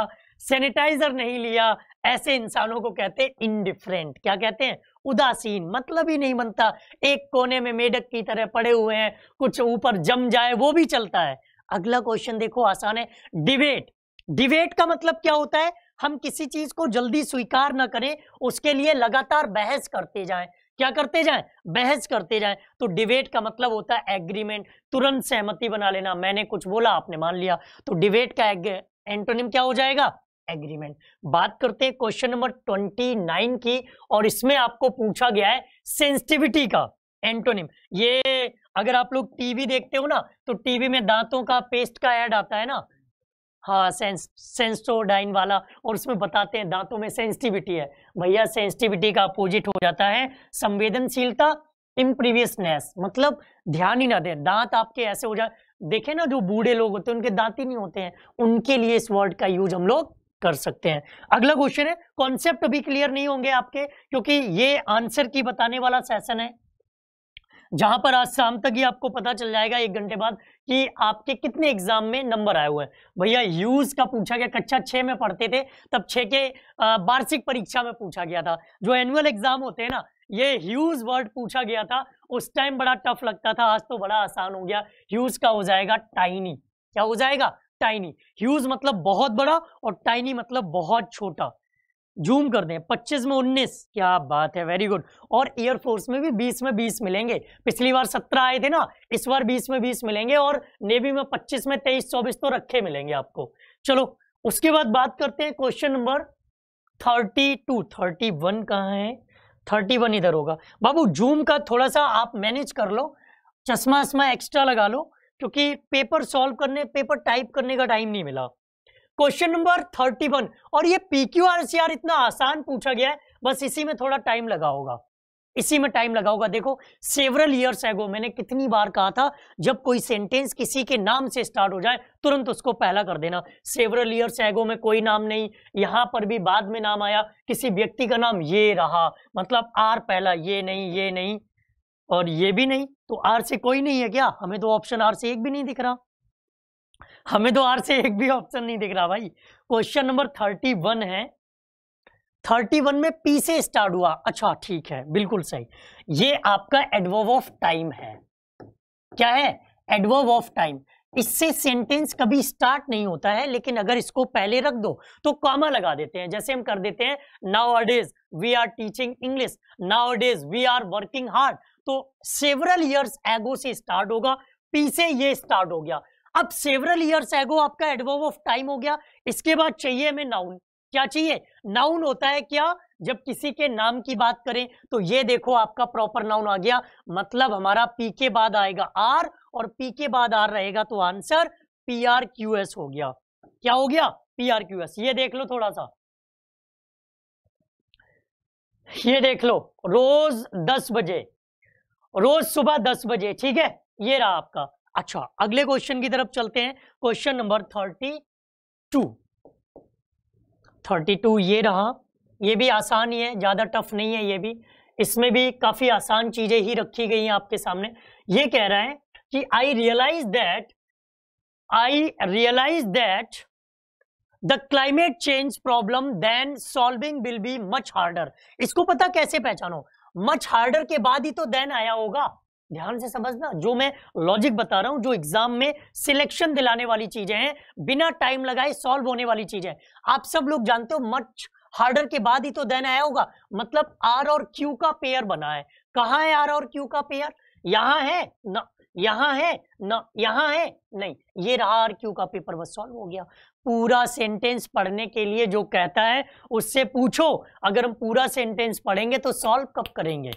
सैनिटाइजर नहीं लिया ऐसे इंसानों को कहते हैं इनडिफरेंट क्या कहते हैं उदासीन मतलब ही नहीं बनता एक कोने में मेढक की तरह पड़े हुए हैं कुछ ऊपर जम जाए वो भी चलता है अगला क्वेश्चन देखो आसान है डिबेट डिबेट का मतलब क्या होता है हम किसी चीज को जल्दी स्वीकार ना करें उसके लिए लगातार बहस करते जाएं क्या करते जाएं बहस करते जाएं तो डिबेट का मतलब होता है एग्रीमेंट तुरंत सहमति बना लेना मैंने कुछ बोला आपने मान लिया तो डिबेट का एंटोनिम क्या हो जाएगा एग्रीमेंट बात करते हैं क्वेश्चन नंबर ट्वेंटी नाइन की और इसमें आपको पूछा गया है सेंसिटिविटी का एंटोनिम ये अगर आप लोग टीवी देखते हो ना तो टीवी में दांतों का पेस्ट का एड आता है ना हाँ सेंस सेंसोडाइन वाला और उसमें बताते हैं दांतों में सेंसिटिविटी है भैया सेंसिटिविटी का अपोजिट हो जाता है संवेदनशीलता इम्प्रीवियसनेस मतलब ध्यान ही ना दे दांत आपके ऐसे हो जाए देखे ना जो बूढ़े लोग होते हैं उनके दांत ही नहीं होते हैं उनके लिए इस वर्ड का यूज हम लोग कर सकते हैं अगला क्वेश्चन है कॉन्सेप्ट अभी क्लियर नहीं होंगे आपके क्योंकि ये आंसर की बताने वाला सेशन है जहां पर आज शाम तक ही आपको पता चल जाएगा एक घंटे बाद कि आपके कितने एग्जाम में नंबर आए हुए हैं भैया यूज का पूछा गया कक्षा छः में पढ़ते थे तब छः के वार्षिक परीक्षा में पूछा गया था जो एनुअल एग्जाम होते हैं ना ये ह्यूज वर्ड पूछा गया था उस टाइम बड़ा टफ लगता था आज तो बड़ा आसान हो गया ह्यूज का हो जाएगा टाइनी क्या हो जाएगा टाइनी ह्यूज मतलब बहुत बड़ा और टाइनी मतलब बहुत छोटा जूम कर दें 25 में 19 क्या बात है वेरी गुड और एयरफोर्स में भी 20 में 20 मिलेंगे पिछली बार 17 आए थे ना इस बार 20 में 20 मिलेंगे और नेवी में 25 में 23 24 तो रखे मिलेंगे आपको चलो उसके बाद बात करते हैं क्वेश्चन नंबर 32 31 कहाँ है 31 इधर होगा बाबू जूम का थोड़ा सा आप मैनेज कर लो चश्मा चश्मा एक्स्ट्रा लगा लो क्योंकि पेपर सॉल्व करने पेपर टाइप करने का टाइम नहीं मिला क्वेश्चन नंबर थर्टी वन और ये P Q R C R इतना आसान पूछा गया है बस इसी में थोड़ा टाइम लगा होगा इसी में टाइम लगा होगा देखो सेवरल ईयर्स एगो मैंने कितनी बार कहा था जब कोई सेंटेंस किसी के नाम से स्टार्ट हो जाए तुरंत उसको पहला कर देना सेवरल ईयर्स है में कोई नाम नहीं यहां पर भी बाद में नाम आया किसी व्यक्ति का नाम ये रहा मतलब आर पहला ये नहीं ये नहीं और ये भी नहीं तो आर से कोई नहीं है क्या हमें तो ऑप्शन आर से एक भी नहीं दिख रहा हमें तो आर से एक भी ऑप्शन नहीं दिख रहा भाई क्वेश्चन नंबर थर्टी वन है थर्टी वन में पी से स्टार्ट हुआ अच्छा ठीक है बिल्कुल सही ये आपका एडवर्ब ऑफ टाइम है क्या है एडवर्ब ऑफ टाइम इससे सेंटेंस कभी स्टार्ट नहीं होता है लेकिन अगर इसको पहले रख दो तो कॉमा लगा देते हैं जैसे हम कर देते हैं nowadays we are teaching English nowadays we are working hard तो सेवरल ईयर्स एगो से स्टार्ट होगा पी से ये स्टार्ट हो गया अब सेवरल ईयर्स एगो आपका एडवर्ब ऑफ टाइम हो गया इसके बाद चाहिए हमें नाउन क्या चाहिए नाउन होता है क्या जब किसी के नाम की बात करें तो ये देखो आपका प्रॉपर नाउन आ गया मतलब हमारा पी के बाद आएगा आर और पी के बाद आर रहेगा तो answer P R Q S हो गया क्या हो गया पी आर क्यू एस ये देख लो थोड़ा सा ये देख लो रोज दस बजे रोज सुबह दस बजे ठीक है ये रहा आपका अच्छा अगले क्वेश्चन की तरफ चलते हैं question number thirty two thirty two ये रहा ये भी आसान ही है ज़्यादा टफ नहीं है ये भी इसमें भी काफ़ी आसान चीज़ें ही रखी गई हैं आपके सामने ये कह रहा है कि I realize that I realize that the climate change problem then solving will be much harder इसको पता कैसे पहचानो मच हार्डर के बाद ही तो देन आया होगा ध्यान से समझना जो मैं लॉजिक बता रहा हूं जो एग्जाम में सिलेक्शन दिलाने वाली चीजें हैं बिना टाइम लगाए सॉल्व होने वाली चीजें आप सब लोग जानते हो मच हार्डर के बाद ही तो देना आया होगा मतलब आर और क्यू का पेयर बना है कहा है आर और क्यू का पेयर यहां है न यहां है न यहां है नहीं ये रहा आर क्यू का पेपर बस सॉल्व हो गया पूरा सेंटेंस पढ़ने के लिए जो कहता है उससे पूछो अगर हम पूरा सेंटेंस पढ़ेंगे तो सॉल्व कब करेंगे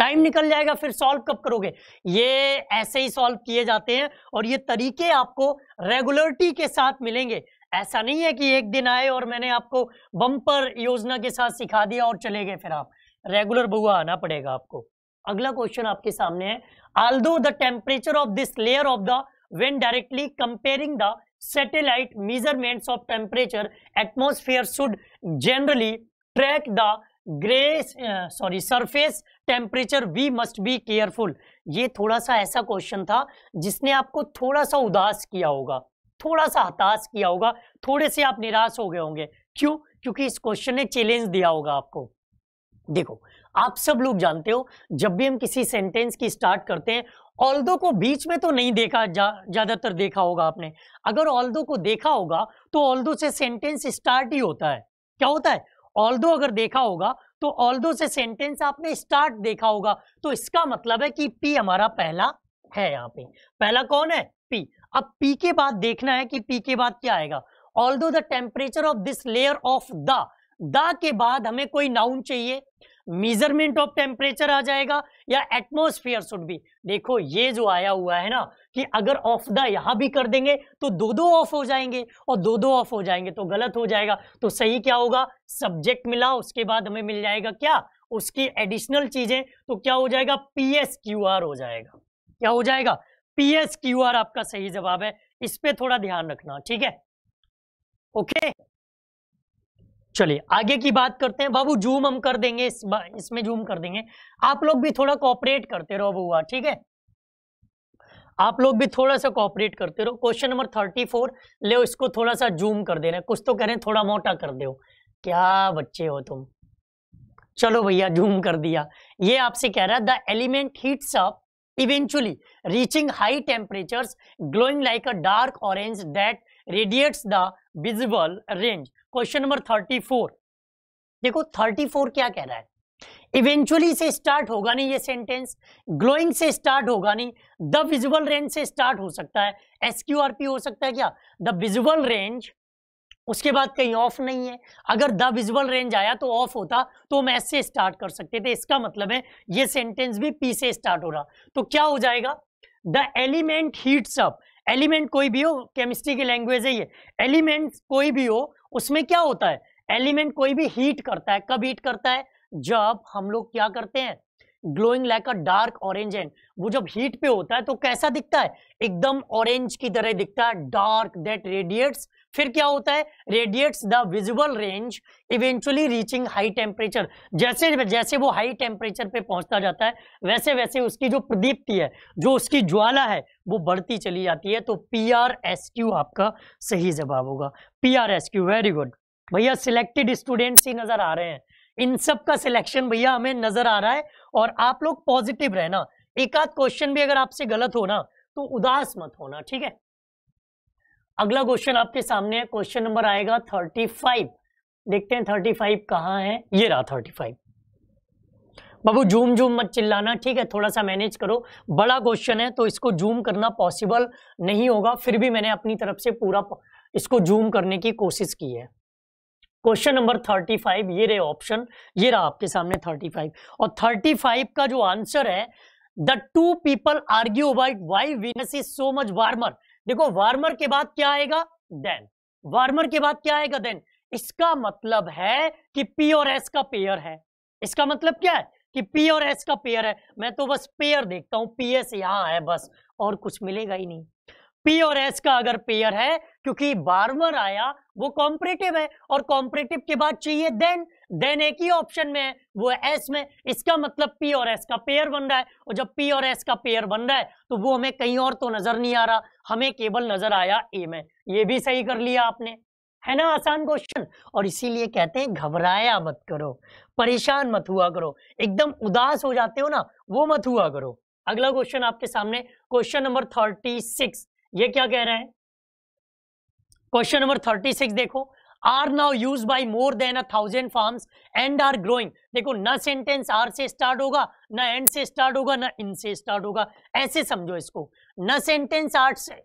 टाइम निकल जाएगा फिर सॉल्व कब करोगे ये ऐसे ही सॉल्व किए जाते हैं और ये तरीके आपको रेगुलरिटी के साथ मिलेंगे ऐसा नहीं है कि एक दिन आए और मैंने आपको बम्पर योजना के साथ सिखा दिया और चले गए फिर आप रेगुलर बुआ आना पड़ेगा आपको अगला क्वेश्चन आपके सामने है although the temperature of this layer of the when directly comparing the satellite measurements of temperature atmosphere should generally track the grey sorry surface temperature we must be careful ये थोड़ा सा ऐसा क्वेश्चन था जिसने आपको थोड़ा सा उदास किया होगा थोड़ा सा हताश किया होगा थोड़े से आप निराश हो गए होंगे क्यों क्योंकि इस क्वेश्चन ने चैलेंज दिया होगा आपको देखो आप सब लोग जानते हो जब भी हम किसी सेंटेंस की स्टार्ट करते हैं ऑल्दो को बीच में तो नहीं देखा ज्यादातर देखा होगा आपने अगर ऑल्दो को देखा होगा तो ऑल्दो से सेंटेंस स्टार्ट ही होता है क्या होता है ऑल्दो अगर देखा होगा तो ऑल्दो से सेंटेंस आपने स्टार्ट देखा होगा तो इसका मतलब है कि पी हमारा पहला है यहाँ पे पहला कौन है पी अब पी के बाद देखना है कि पी के बाद क्या आएगा although the temperature of this layer of the the के बाद हमें कोई नाउन चाहिए मेजरमेंट ऑफ टेम्परेचर आ जाएगा या एटमोस्फियर शुड भी देखो ये जो आया हुआ है ना कि अगर ऑफ द यहां भी कर देंगे तो दो दो ऑफ हो जाएंगे और दो दो ऑफ हो जाएंगे तो गलत हो जाएगा तो सही क्या होगा सब्जेक्ट मिला उसके बाद हमें मिल जाएगा क्या उसकी एडिशनल चीजें तो क्या हो जाएगा पी एस क्यू आर हो जाएगा क्या हो जाएगा पी एस क्यू आर आपका सही जवाब है इस पर थोड़ा ध्यान रखना ठीक है ओके okay? चलिए आगे की बात करते हैं बाबू जूम हम कर देंगे इस इसमें जूम कर देंगे आप लोग भी थोड़ा कॉपरेट करते रहो बुआ ठीक है आप लोग भी थोड़ा सा कॉपरेट करते रहो क्वेश्चन नंबर थर्टी फोर ले इसको थोड़ा सा जूम कर देना कुछ तो कह रहे हैं थोड़ा मोटा कर दो क्या बच्चे हो तुम चलो भैया जूम कर दिया ये आपसे कह रहा है the element heats up eventually reaching high temperature glowing like a dark orange that radiates the visible range question number thirty four देखो थर्टी फोर क्या कह रहा है इवेंचुअली से स्टार्ट होगा नहीं ये सेंटेंस ग्लोइंग से स्टार्ट होगा नहीं द विजुअल रेंज से स्टार्ट हो सकता है एसक्यूआरपी हो सकता है क्या द विजुअल रेंज उसके बाद कहीं ऑफ नहीं है अगर द विजुअल रेंज आया तो ऑफ होता तो हम एस से स्टार्ट कर सकते थे इसका मतलब है ये सेंटेंस भी पी से स्टार्ट हो रहा तो क्या हो जाएगा the element heats up element कोई भी हो केमिस्ट्री की लैंग्वेज है ये एलिमेंट कोई भी हो उसमें क्या होता है एलिमेंट कोई भी हीट करता है कब हीट करता है जब हम लोग क्या करते हैं glowing like a dark orange and वो जब हीट पे होता है तो कैसा दिखता है एकदम ऑरेंज की तरह दिखता है डार्क दैट रेडिएट्स फिर क्या होता है radiates the visual range eventually reaching high temperature जैसे जैसे वो हाई टेम्परेचर पे पहुंचता जाता है वैसे वैसे उसकी जो प्रदीप्ति है जो उसकी ज्वाला है वो बढ़ती चली जाती है तो पी आर एस क्यू आपका सही जवाब होगा P R S Q very good भैया सिलेक्टेड स्टूडेंट्स ही नजर आ रहे हैं इन सब का सिलेक्शन भैया हमें नजर आ रहा है और आप लोग पॉजिटिव रहना एक आध क्वेश्चन भी अगर आपसे गलत हो ना तो उदास मत होना ठीक है अगला क्वेश्चन आपके सामने है क्वेश्चन नंबर आएगा थर्टी फाइव देखते हैं थर्टी फाइव कहाँ है ये रहा थर्टी फाइव बाबू जूम जूम मत चिल्लाना ठीक है थोड़ा सा मैनेज करो बड़ा क्वेश्चन है तो इसको जूम करना पॉसिबल नहीं होगा फिर भी मैंने अपनी तरफ से पूरा इसको जूम करने की कोशिश की है क्वेश्चन नंबर थर्टी फाइव ये रहे ऑप्शन ये रहा आपके सामने थर्टी फाइव और थर्टी फाइव का जो आंसर है the two people argue about why Venus is so much warmer देखो वार्मर के बाद क्या आएगा देन वार्मर के बाद क्या आएगा देन इसका मतलब है कि पी और एस का पेयर है इसका मतलब क्या है कि पी और एस का पेयर है मैं तो बस पेयर देखता हूं पी एस यहां है बस और कुछ मिलेगा ही नहीं पी और एस का अगर पेयर है क्योंकि बारवर आया वो कॉम्परेटिव है और कॉम्परेटिव के बाद चाहिए देन देन एक ही ऑप्शन में है वो है एस में इसका मतलब पी और एस का पेयर बन रहा है और जब पी और एस का पेयर बन रहा है तो वो हमें कहीं और तो नजर नहीं आ रहा हमें केवल नजर आया ए में ये भी सही कर लिया आपने है ना आसान क्वेश्चन और इसीलिए कहते हैं घबराया मत करो परेशान मत हुआ करो एकदम उदास हो जाते हो ना वो मत हुआ करो अगला क्वेश्चन आपके सामने क्वेश्चन नंबर थर्टी सिक्स ये क्या कह रहा है क्वेश्चन नंबर थर्टी सिक्स देखो R now use by more than a thousand farm and R growing देखो ना सेंटेंस आर से स्टार्ट होगा ना एंड से स्टार्ट होगा ना इन से स्टार्ट होगा ऐसे समझो इसको ना सेंटेंस आर से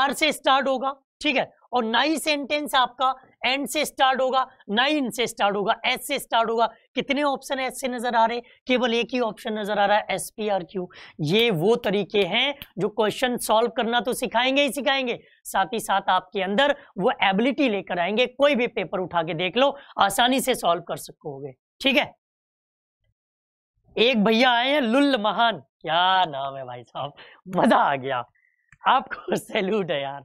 आर से स्टार्ट होगा ठीक है और ना ही सेंटेंस आपका एंड से स्टार्ट होगा नाइन से स्टार्ट होगा एस से स्टार्ट होगा कितने ऑप्शन एस से नजर आ रहे केवल एक ही ऑप्शन नजर आ रहा है एस पी आर क्यू ये वो तरीके हैं जो क्वेश्चन सॉल्व करना तो सिखाएंगे ही सिखाएंगे साथ ही साथ आपके अंदर वो एबिलिटी लेकर आएंगे कोई भी पेपर उठा के देख लो आसानी से सॉल्व कर सकोगे ठीक है एक भैया आए हैं लुल महान क्या नाम है भाई साहब मजा आ गया आपको सैल्यूट है यार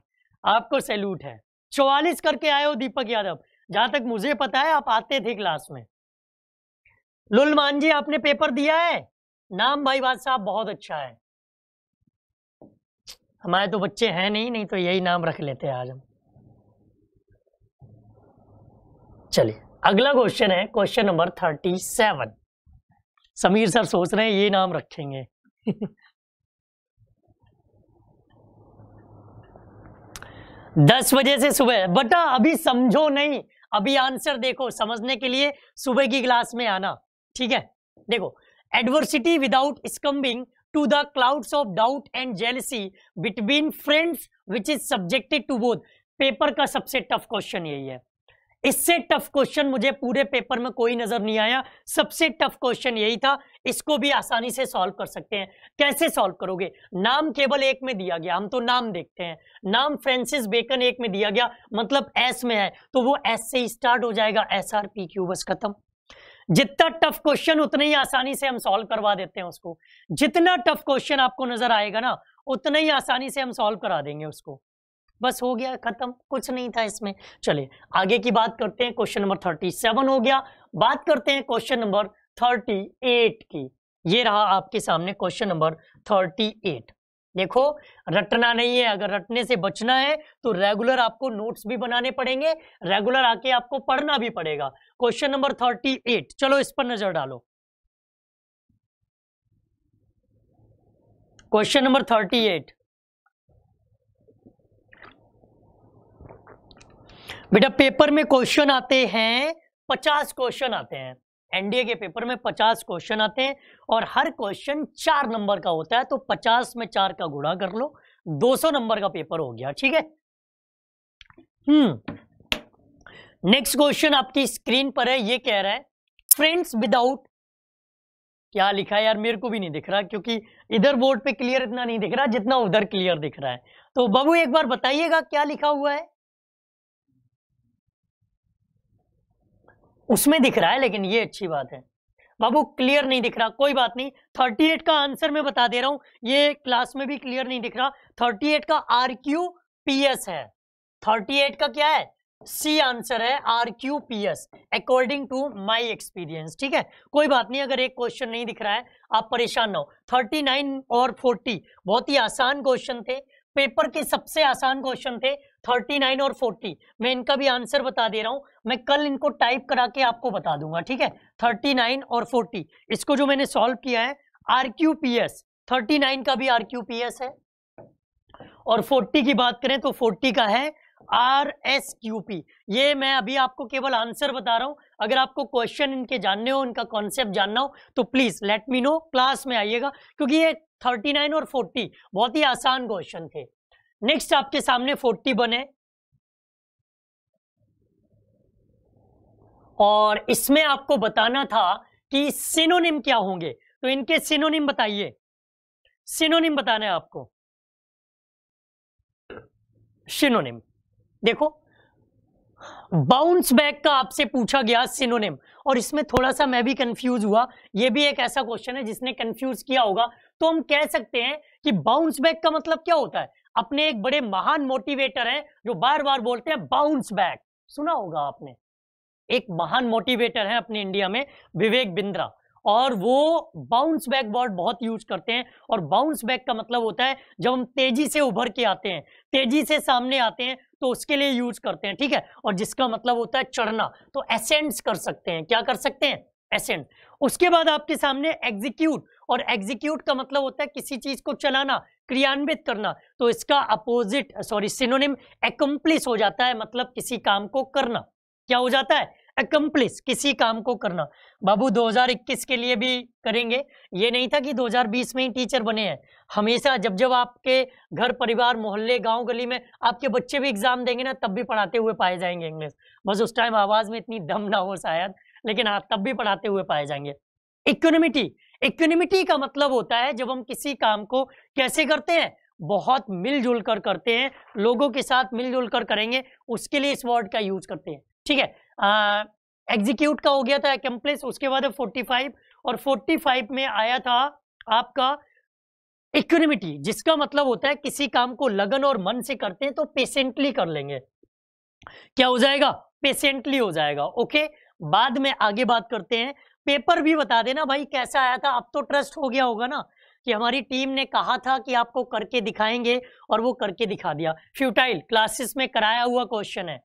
आपको सैल्यूट है चौवालीस करके आए हो दीपक यादव जहां तक मुझे पता है आप आते थे क्लास में मान जी आपने पेपर दिया है नाम भाई बात साहब बहुत अच्छा है हमारे तो बच्चे हैं नहीं नहीं तो यही नाम रख लेते हैं आज हम चलिए अगला क्वेश्चन है question number thirty seven Sameer sir सोच रहे हैं ये नाम रखेंगे [LAUGHS] दस बजे से सुबह बटा अभी समझो नहीं अभी आंसर देखो समझने के लिए सुबह की क्लास में आना ठीक है देखो adversity without succumbing to the clouds of doubt and jealousy between friends which is subjected to both paper का सबसे टफ क्वेश्चन यही है इससे टफ क्वेश्चन मुझे पूरे पेपर में कोई नजर नहीं आया सबसे टफ क्वेश्चन यही था इसको भी आसानी से सॉल्व कर सकते हैं कैसे सॉल्व करोगे नाम केवल एक में दिया गया हम तो नाम देखते हैं नाम फ्रेंसिस बेकन एक में दिया गया मतलब एस में है तो वो एस से स्टार्ट हो जाएगा एस आर पी क्यू बस खत्म जितना टफ क्वेश्चन उतने ही आसानी से हम सॉल्व करवा देते हैं उसको जितना टफ क्वेश्चन आपको नजर आएगा ना उतना ही आसानी से हम सॉल्व करा देंगे उसको बस हो गया खत्म कुछ नहीं था इसमें चलिए आगे की बात करते हैं क्वेश्चन नंबर थर्टी सेवन हो गया बात करते हैं क्वेश्चन नंबर थर्टी एट की ये रहा आपके सामने क्वेश्चन नंबर थर्टी एट देखो रटना नहीं है अगर रटने से बचना है तो रेगुलर आपको नोट्स भी बनाने पड़ेंगे रेगुलर आके आपको पढ़ना भी पड़ेगा क्वेश्चन नंबर थर्टी एट चलो इस पर नजर डालो क्वेश्चन नंबर थर्टी एट बेटा पेपर में क्वेश्चन आते हैं पचास क्वेश्चन आते हैं एनडीए के पेपर में पचास क्वेश्चन आते हैं और हर क्वेश्चन चार नंबर का होता है तो पचास में चार का गुणा कर लो दो सौ नंबर का पेपर हो गया ठीक है हम्म नेक्स्ट क्वेश्चन आपकी स्क्रीन पर है ये कह रहा है फ्रेंड्स विदाउट क्या लिखा है यार मेरे को भी नहीं दिख रहा क्योंकि इधर बोर्ड पे क्लियर इतना नहीं दिख रहा जितना उधर क्लियर दिख रहा है तो बाबू एक बार बताइएगा क्या लिखा हुआ है उसमें दिख रहा है लेकिन ये अच्छी बात है बाबू क्लियर नहीं दिख रहा कोई बात नहीं 38 का आंसर मैं बता दे रहा हूं ये क्लास में भी क्लियर नहीं दिख रहा 38 का आर क्यू पी एस है 38 का क्या है सी आंसर है R Q P S according to my experience ठीक है कोई बात नहीं अगर एक क्वेश्चन नहीं दिख रहा है आप परेशान ना हो थर्टी नाइन और फोर्टी बहुत ही आसान क्वेश्चन थे पेपर के सबसे आसान क्वेश्चन थे थर्टी नाइन और फोर्टी मैं इनका भी आंसर बता दे रहा हूँ मैं कल इनको टाइप करा के आपको बता दूंगा ठीक है थर्टी नाइन और फोर्टी इसको जो मैंने सॉल्व किया है R Q P S thirty nine का भी आर क्यू पी एस है और फोर्टी की बात करें तो फोर्टी का है आर एस क्यू पी ये मैं अभी आपको केवल आंसर बता रहा हूँ अगर आपको क्वेश्चन इनके जानने हो इनका कॉन्सेप्ट जानना हो तो please let me know class में आइएगा क्योंकि ये थर्टी नाइन और फोर्टी बहुत ही आसान क्वेश्चन थे नेक्स्ट आपके सामने फोर्टी वन है और इसमें आपको बताना था कि सिनोनिम क्या होंगे तो इनके सिनोनिम बताइए सिनोनिम बताना है आपको सिनोनिम देखो बाउंस बैक का आपसे पूछा गया सिनोनिम और इसमें थोड़ा सा मैं भी कंफ्यूज हुआ ये भी एक ऐसा क्वेश्चन है जिसने कंफ्यूज किया होगा तो हम कह सकते हैं कि बाउंस बैक का मतलब क्या होता है अपने एक बड़े महान मोटिवेटर हैं जो बार बार बोलते हैं बाउंस बैक सुना होगा आपने एक महान मोटिवेटर है अपने इंडिया में विवेक बिंद्रा और वो बाउंस बैक वर्ड बहुत यूज करते हैं और बाउंस बैक का मतलब होता है जब हम तेजी से उभर के आते हैं तेजी से सामने आते हैं तो उसके लिए यूज करते हैं ठीक है और जिसका मतलब होता है चढ़ना तो एसेंट्स कर सकते हैं क्या कर सकते हैं एसेंट उसके बाद आपके सामने एग्जीक्यूट और एग्जीक्यूट का मतलब होता है किसी चीज को चलाना क्रियान्वित करना तो इसका अपोजिट सॉरी सिनोनिम एकम्प्लिस हो जाता है मतलब किसी काम को करना क्या हो जाता है एकम्प्लिस किसी काम को करना बाबू 2021 के लिए भी करेंगे ये नहीं था कि 2020 में ही टीचर बने हैं हमेशा जब जब आपके घर परिवार मोहल्ले गांव गली में आपके बच्चे भी एग्जाम देंगे ना तब भी पढ़ाते हुए पाए जाएंगे इंग्लिश बस उस टाइम आवाज में इतनी दम ना हो शायद लेकिन आप हाँ, तब भी पढ़ाते हुए पाए जाएंगे इकोनॉमिटी इक्विनिमिटी का मतलब होता है जब हम किसी काम को कैसे करते हैं बहुत मिलजुल कर करते हैं लोगों के साथ मिलजुल कर करेंगे उसके लिए इस वर्ड का यूज करते हैं ठीक है एग्जीक्यूट का हो गया था एक्म्प्लेस उसके बाद फोर्टी फाइव और फोर्टी फाइव में आया था आपका इक्विनिमिटी जिसका मतलब होता है किसी काम को लगन और मन से करते हैं तो पेशेंटली कर लेंगे क्या हो जाएगा पेशेंटली हो जाएगा ओके बाद में आगे बात करते हैं पेपर भी बता देना भाई कैसा आया था अब तो ट्रस्ट हो गया होगा ना कि हमारी टीम ने कहा था कि आपको करके दिखाएंगे और वो करके दिखा दिया फ्यूटाइल क्लासेस में कराया हुआ क्वेश्चन है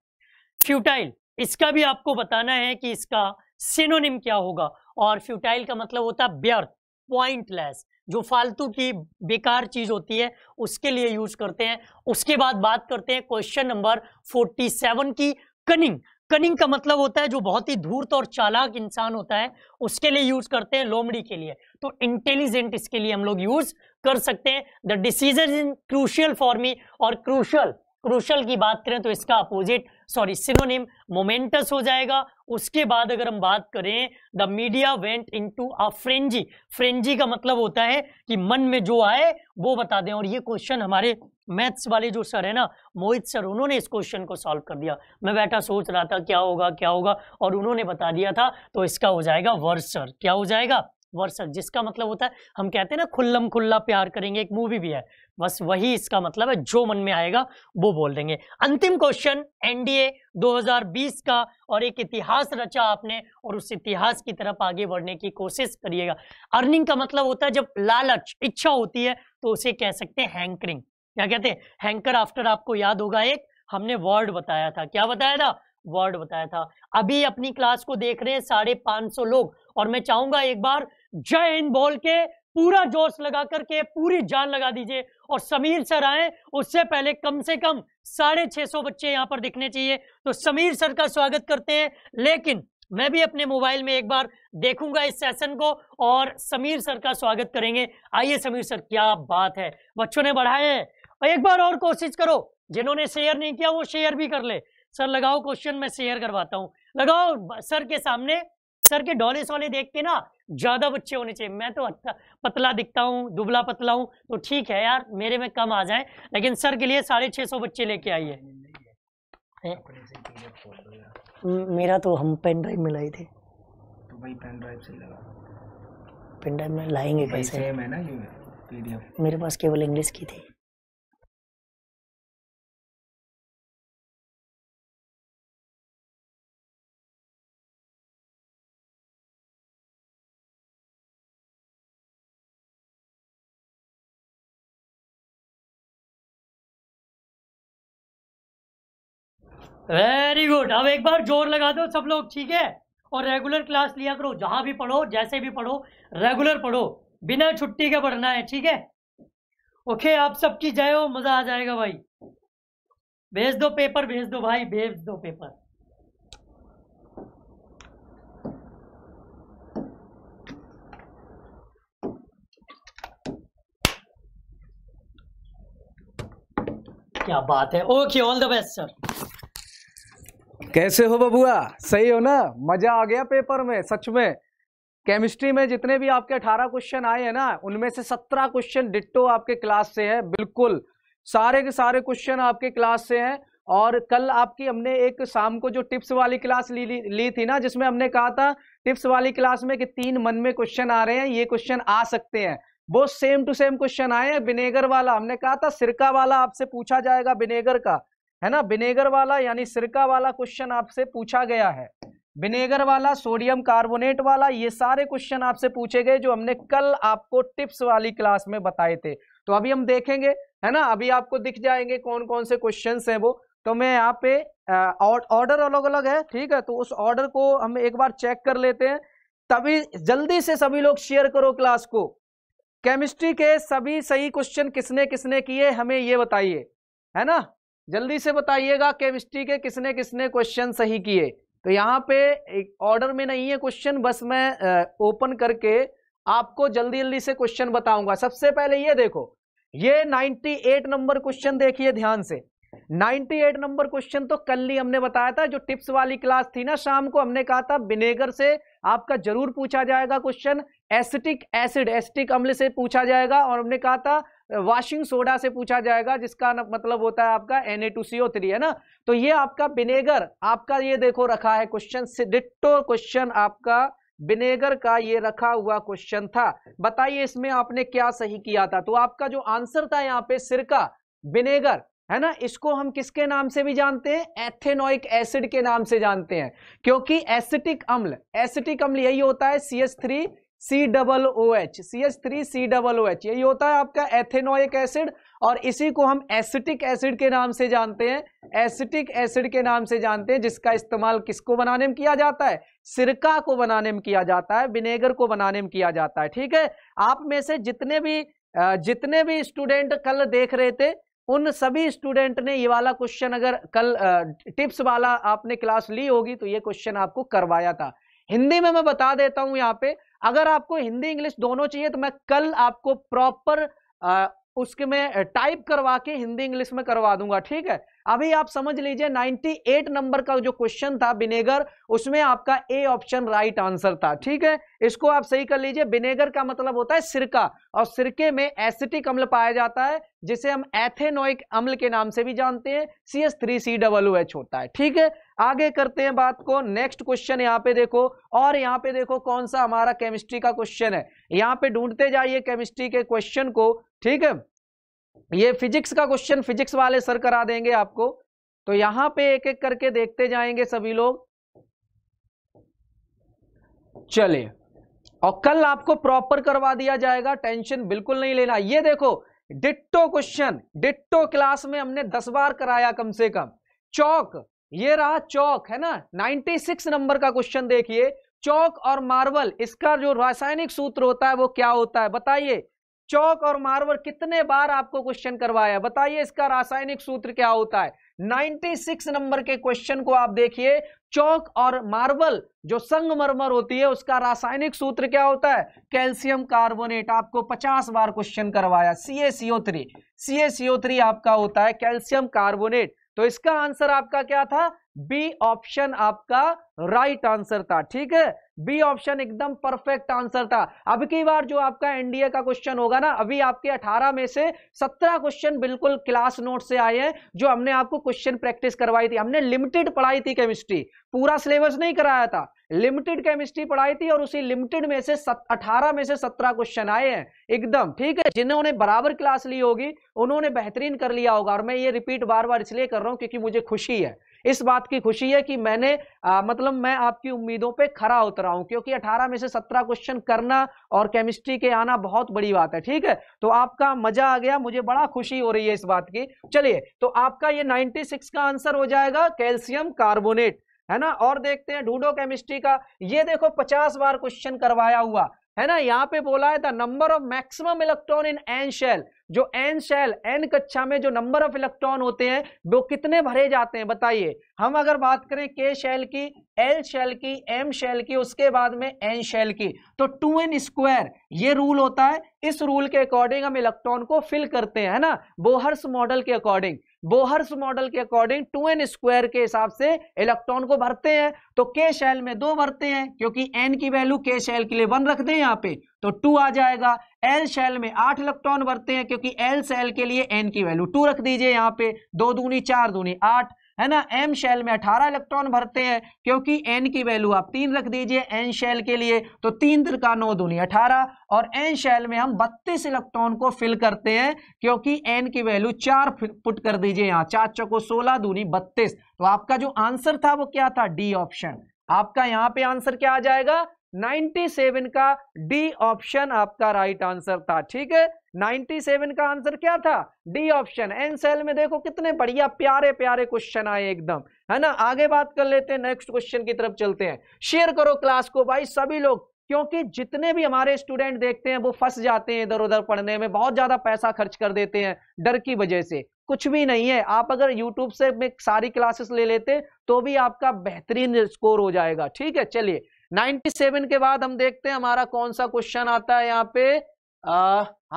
फ्यूटाइल इसका भी आपको बताना है कि इसका सिनोनिम क्या होगा और फ्यूटाइल का मतलब होता है व्यर्थ पॉइंटलेस जो फालतू की बेकार चीज होती है उसके लिए यूज करते हैं उसके बाद बात करते हैं क्वेश्चन नंबर 47 की कनिंग कनिंग का मतलब होता है जो बहुत ही धूर्त और चालाक इंसान होता है उसके लिए यूज करते हैं लोमड़ी के लिए तो इंटेलिजेंट इसके लिए हम लोग यूज कर सकते हैं the decision in crucial for me और क्रूशल क्रूशल की बात करें तो इसका अपोजिट सॉरी सिनोनिम मोमेंटस हो जाएगा उसके बाद अगर हम बात करें the media went into a frenzy frenzy का मतलब होता है कि मन में जो आए वो बता दें और ये क्वेश्चन हमारे मैथ्स वाले जो सर है ना मोहित सर उन्होंने इस क्वेश्चन को सॉल्व कर दिया मैं बैठा सोच रहा था क्या होगा क्या होगा और उन्होंने बता दिया था तो इसका हो जाएगा वर्सर क्या हो जाएगा वर्सर जिसका मतलब होता है हम कहते हैं ना खुल्लम खुल्ला प्यार करेंगे एक मूवी भी है बस वही इसका मतलब है जो मन में आएगा वो बोल देंगे अंतिम क्वेश्चन एनडीए 2020 का और एक इतिहास रचा आपने और उस इतिहास की तरफ आगे बढ़ने की कोशिश करिएगा अर्निंग का मतलब होता है जब लालच इच्छा होती है तो उसे कह सकते हैं हैंकरिंग क्या कहते हैं हैंकर आफ्टर आपको याद होगा एक हमने वर्ड बताया था क्या बताया था वर्ड बताया था अभी अपनी क्लास को देख रहे हैं साढ़े पांच सौ लोग और मैं चाहूंगा एक बार जय हिंद बोल के पूरा जोश लगा करके पूरी जान लगा दीजिए और समीर सर आए उससे पहले कम से कम साढ़े छह सौ बच्चे यहाँ पर दिखने चाहिए तो समीर सर का स्वागत करते हैं लेकिन मैं भी अपने मोबाइल में एक बार देखूंगा इस सेशन को और समीर सर का स्वागत करेंगे आइए समीर सर क्या बात है बच्चों ने बढ़ाए हैं और एक बार और कोशिश करो जिन्होंने शेयर नहीं किया वो शेयर भी कर ले सर लगाओ क्वेश्चन मैं शेयर करवाता हूँ लगाओ सर के सामने सर के डोले सोले देख के ना ज़्यादा बच्चे होने चाहिए मैं तो अच्छा पतला दिखता हूँ दुबला पतला हूँ तो ठीक है यार मेरे में कम आ जाए लेकिन सर के लिए साढ़े छः सौ बच्चे लेके आई है मेरा तो हम पेन ड्राइव में लाए थे तो भाई पेन ड्राइव से लगा पेन ड्राइव में लाएंगे कैसे मेरे पास केवल इंग्लिश की थी वेरी गुड अब एक बार जोर लगा दो सब लोग ठीक है और रेगुलर क्लास लिया करो जहां भी पढ़ो जैसे भी पढ़ो रेगुलर पढ़ो बिना छुट्टी के पढ़ना है ठीक है ओके आप सबकी जय हो मजा आ जाएगा भाई भेज दो पेपर भेज दो भाई भेज दो पेपर क्या बात है okay all the best sir कैसे हो बबुआ सही हो ना मजा आ गया पेपर में सच में केमिस्ट्री में जितने भी आपके अठारह क्वेश्चन आए हैं ना उनमें से सत्रह क्वेश्चन डिट्टो आपके क्लास से है बिल्कुल सारे के सारे क्वेश्चन आपके क्लास से हैं और कल आपकी हमने एक शाम को जो टिप्स वाली क्लास ली ली थी ना जिसमें हमने कहा था टिप्स वाली क्लास में कि तीन मन में क्वेश्चन आ रहे हैं ये क्वेश्चन आ सकते हैं वो सेम टू सेम क्वेश्चन आए हैं विनेगर वाला हमने कहा था सिरका वाला आपसे पूछा जाएगा विनेगर का है ना विनेगर वाला यानी सिरका वाला क्वेश्चन आपसे पूछा गया है विनेगर वाला सोडियम कार्बोनेट वाला ये सारे क्वेश्चन आपसे पूछे गए जो हमने कल आपको टिप्स वाली क्लास में बताए थे तो अभी हम देखेंगे है ना अभी आपको दिख जाएंगे कौन कौन से क्वेश्चन हैं वो तो मैं यहाँ पे ऑर्डर अलग अलग है ठीक है तो उस ऑर्डर को हम एक बार चेक कर लेते हैं तभी जल्दी से सभी लोग शेयर करो क्लास को केमिस्ट्री के सभी सही क्वेश्चन किसने किसने किए हमें ये बताइए है ना जल्दी से बताइएगा केमिस्ट्री के किसने किसने क्वेश्चन सही किए तो यहाँ पे एक ऑर्डर में नहीं है क्वेश्चन बस मैं ओपन करके आपको जल्दी जल्दी से क्वेश्चन बताऊंगा सबसे पहले ये देखो ये 98 नंबर क्वेश्चन देखिए ध्यान से 98 नंबर क्वेश्चन तो कल ही हमने बताया था जो टिप्स वाली क्लास थी ना शाम को हमने कहा था विनेगर से आपका जरूर पूछा जाएगा क्वेश्चन एसिटिक एसिड एसिटिक अम्ल से पूछा जाएगा और हमने कहा था वॉशिंग सोडा से पूछा जाएगा जिसका मतलब होता है आपका एन है ना तो ये आपका बिनेगर आपका ये देखो रखा है क्वेश्चन डिट्टो क्वेश्चन आपका बिनेगर का ये रखा हुआ क्वेश्चन था बताइए इसमें आपने क्या सही किया था तो आपका जो आंसर था यहाँ पे सिरका बिनेगर है ना इसको हम किसके नाम से भी जानते हैं एथेनोइक एसिड के नाम से जानते हैं क्योंकि एसिटिक अम्ल एसिटिक अम्ल यही होता है C S three C double O H C H three C double O H यही होता है आपका एथेनोइक एसिड और इसी को हम एसिटिक एसिड के नाम से जानते हैं एसिटिक एसिड के नाम से जानते हैं जिसका इस्तेमाल किसको बनाने में किया जाता है सिरका को बनाने में किया जाता है विनेगर को बनाने में किया जाता है ठीक है आप में से जितने भी जितने भी स्टूडेंट कल देख रहे थे उन सभी स्टूडेंट ने ये वाला क्वेश्चन अगर कल टिप्स वाला आपने क्लास ली होगी तो ये क्वेश्चन आपको करवाया था हिंदी में मैं बता देता हूँ यहाँ पे अगर आपको हिंदी इंग्लिश दोनों चाहिए तो मैं कल आपको प्रॉपर उसके में टाइप करवा के हिंदी इंग्लिश में करवा दूंगा ठीक है अभी आप समझ लीजिए 98 नंबर का जो क्वेश्चन था बिनेगर उसमें आपका ए ऑप्शन राइट आंसर था ठीक है इसको आप सही कर लीजिए बिनेगर का मतलब होता है सिरका और सिरके में एसिटिक अम्ल पाया जाता है जिसे हम एथेनोइक अम्ल के नाम से भी जानते हैं C S three C double H होता है ठीक है आगे करते हैं बात को नेक्स्ट क्वेश्चन यहाँ पे देखो और यहाँ पे देखो कौन सा हमारा केमिस्ट्री का क्वेश्चन है यहाँ पे ढूंढते जाइए केमिस्ट्री के क्वेश्चन को ठीक है ये फिजिक्स का क्वेश्चन फिजिक्स वाले सर करा देंगे आपको तो यहां पे एक एक करके देखते जाएंगे सभी लोग चले और कल आपको प्रॉपर करवा दिया जाएगा टेंशन बिल्कुल नहीं लेना ये देखो डिट्टो क्वेश्चन डिट्टो क्लास में हमने दस बार कराया कम से कम चौक ये रहा चौक है ना 96 नंबर का क्वेश्चन देखिए चौक और मार्बल इसका जो रासायनिक सूत्र होता है वो क्या होता है बताइए चौक और मार्वर कितने बार आपको क्वेश्चन करवाया बताइए इसका रासायनिक सूत्र क्या होता है 96 नंबर के क्वेश्चन को आप देखिए चौक और मार्बल जो संगमरमर होती है उसका रासायनिक सूत्र क्या होता है कैल्शियम कार्बोनेट आपको 50 बार क्वेश्चन करवाया CaCO3 CaCO3 आपका होता है कैल्शियम कार्बोनेट तो इसका आंसर आपका क्या था बी ऑप्शन आपका राइट right आंसर था ठीक है बी ऑप्शन एकदम परफेक्ट आंसर था अब की बार जो आपका एनडीए का क्वेश्चन होगा ना अभी आपके 18 में से 17 क्वेश्चन बिल्कुल क्लास नोट से आए हैं जो हमने आपको क्वेश्चन प्रैक्टिस करवाई थी हमने लिमिटेड पढ़ाई थी केमिस्ट्री पूरा सिलेबस नहीं कराया था लिमिटेड केमिस्ट्री पढ़ाई थी और उसी लिमिटेड में से अठारह में से सत्रह क्वेश्चन आए हैं एकदम ठीक है जिन्होंने बराबर क्लास ली होगी उन्होंने बेहतरीन कर लिया होगा और मैं ये रिपीट बार बार इसलिए कर रहा हूं क्योंकि मुझे खुशी है इस बात की खुशी है कि मैंने आ, मतलब मैं आपकी उम्मीदों पे खरा उतरा हूं क्योंकि 18 में से 17 क्वेश्चन करना और केमिस्ट्री के आना बहुत बड़ी बात है ठीक है तो आपका मजा आ गया मुझे बड़ा खुशी हो रही है इस बात की चलिए तो आपका ये 96 का आंसर हो जाएगा कैल्शियम कार्बोनेट है ना और देखते हैं ढूंढो केमिस्ट्री का ये देखो 50 बार क्वेश्चन करवाया हुआ है ना यहां पे बोला है number of maximum electron in N shell जो एन शेल एन कक्षा में जो नंबर ऑफ इलेक्ट्रॉन होते हैं वो कितने भरे जाते हैं बताइए हम अगर बात करें के शेल की एल शेल की एम शेल की उसके बाद में एन शेल की तो टू एन स्क्वायर ये रूल होता है इस रूल के अकॉर्डिंग हम इलेक्ट्रॉन को फिल करते हैं ना बोहर्स मॉडल के अकॉर्डिंग बोहर्स मॉडल के अकॉर्डिंग टू एन स्क्वायर के हिसाब से इलेक्ट्रॉन को भरते हैं तो के शैल में दो भरते हैं क्योंकि एन की वैल्यू के शैल के लिए वन रख दे यहाँ पे तो टू आ जाएगा एल शैल में आठ इलेक्ट्रॉन भरते हैं क्योंकि एल शैल के लिए एन की वैल्यू टू रख दीजिए यहाँ पे दो दूनी चार दूनी आठ है ना एम शेल में 18 इलेक्ट्रॉन भरते हैं क्योंकि एन की वैल्यू आप तीन रख दीजिए एन शेल के लिए तो तीन का नौ दूनी अठारह और एन शेल में हम 32 इलेक्ट्रॉन को फिल करते हैं क्योंकि एन की वैल्यू चार पुट कर दीजिए यहाँ चार चौको सोलह दूनी बत्तीस तो आपका जो आंसर था वो क्या था डी ऑप्शन आपका यहाँ पे आंसर क्या आ जाएगा 97 का डी ऑप्शन आपका राइट आंसर था ठीक है 97 का आंसर क्या था डी ऑप्शन एन सेल में देखो कितने बढ़िया प्यारे प्यारे क्वेश्चन आए एकदम है ना आगे बात कर लेते हैं नेक्स्ट क्वेश्चन की तरफ चलते हैं शेयर करो क्लास को भाई सभी लोग क्योंकि जितने भी हमारे स्टूडेंट देखते हैं वो फंस जाते हैं इधर उधर पढ़ने में बहुत ज्यादा पैसा खर्च कर देते हैं डर की वजह से कुछ भी नहीं है आप अगर यूट्यूब से सारी क्लासेस ले लेते तो भी आपका बेहतरीन स्कोर हो जाएगा ठीक है चलिए 97 के बाद हम देखते हैं हमारा कौन सा क्वेश्चन आता है यहाँ पे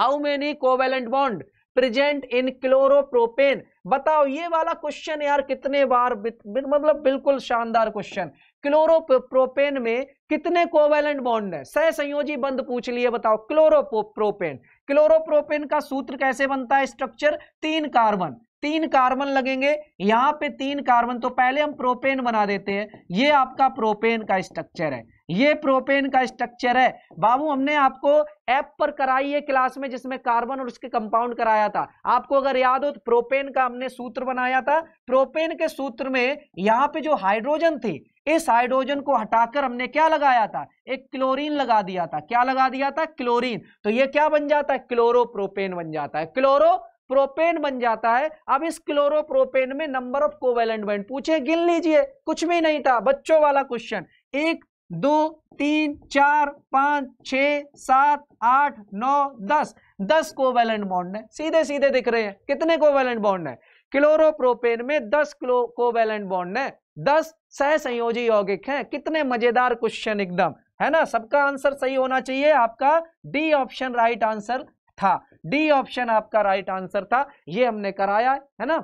how many covalent bond present in chloropropane बताओ ये वाला क्वेश्चन यार कितने बार मतलब बिल्कुल शानदार क्वेश्चन क्लोरोप्रोपेन में कितने कोवेलेंट बॉन्ड है सह संयोजी बंद पूछ लिए बताओ क्लोरोप्रोपेन क्लोरोप्रोपेन का सूत्र कैसे बनता है स्ट्रक्चर तीन कार्बन तीन कार्बन लगेंगे यहां पे तीन कार्बन तो पहले हम प्रोपेन बना देते हैं ये आपका प्रोपेन का स्ट्रक्चर है ये प्रोपेन का स्ट्रक्चर है बाबू हमने आपको ऐप पर कराई है क्लास में जिसमें कार्बन और उसके कंपाउंड कराया था आपको अगर याद हो तो प्रोपेन का हमने सूत्र बनाया था प्रोपेन के सूत्र में यहां पे जो हाइड्रोजन थी इस हाइड्रोजन को हटाकर हमने क्या लगाया था एक क्लोरीन लगा दिया था क्या लगा दिया था क्लोरीन तो ये क्या बन जाता है क्लोरोप्रोपेन बन जाता है क्लोरो प्रोपेन बन जाता है अब इस क्लोरोप्रोपेन में नंबर ऑफ कोवेलेंट बैंड पूछे गिन लीजिए कुछ भी नहीं था बच्चों वाला क्वेश्चन एक दो तीन चार पांच छ सात आठ नौ दस दस कोवेलेंट बॉन्ड है सीधे सीधे दिख रहे हैं कितने कोवेलेंट बॉन्ड है क्लोरोप्रोपेन में दस क्लो कोवेलेंट बॉन्ड है दस सह संयोजी यौगिक है कितने मजेदार क्वेश्चन एकदम है ना सबका आंसर सही होना चाहिए आपका डी ऑप्शन राइट आंसर था डी ऑप्शन आपका राइट आंसर था ये हमने कराया है ना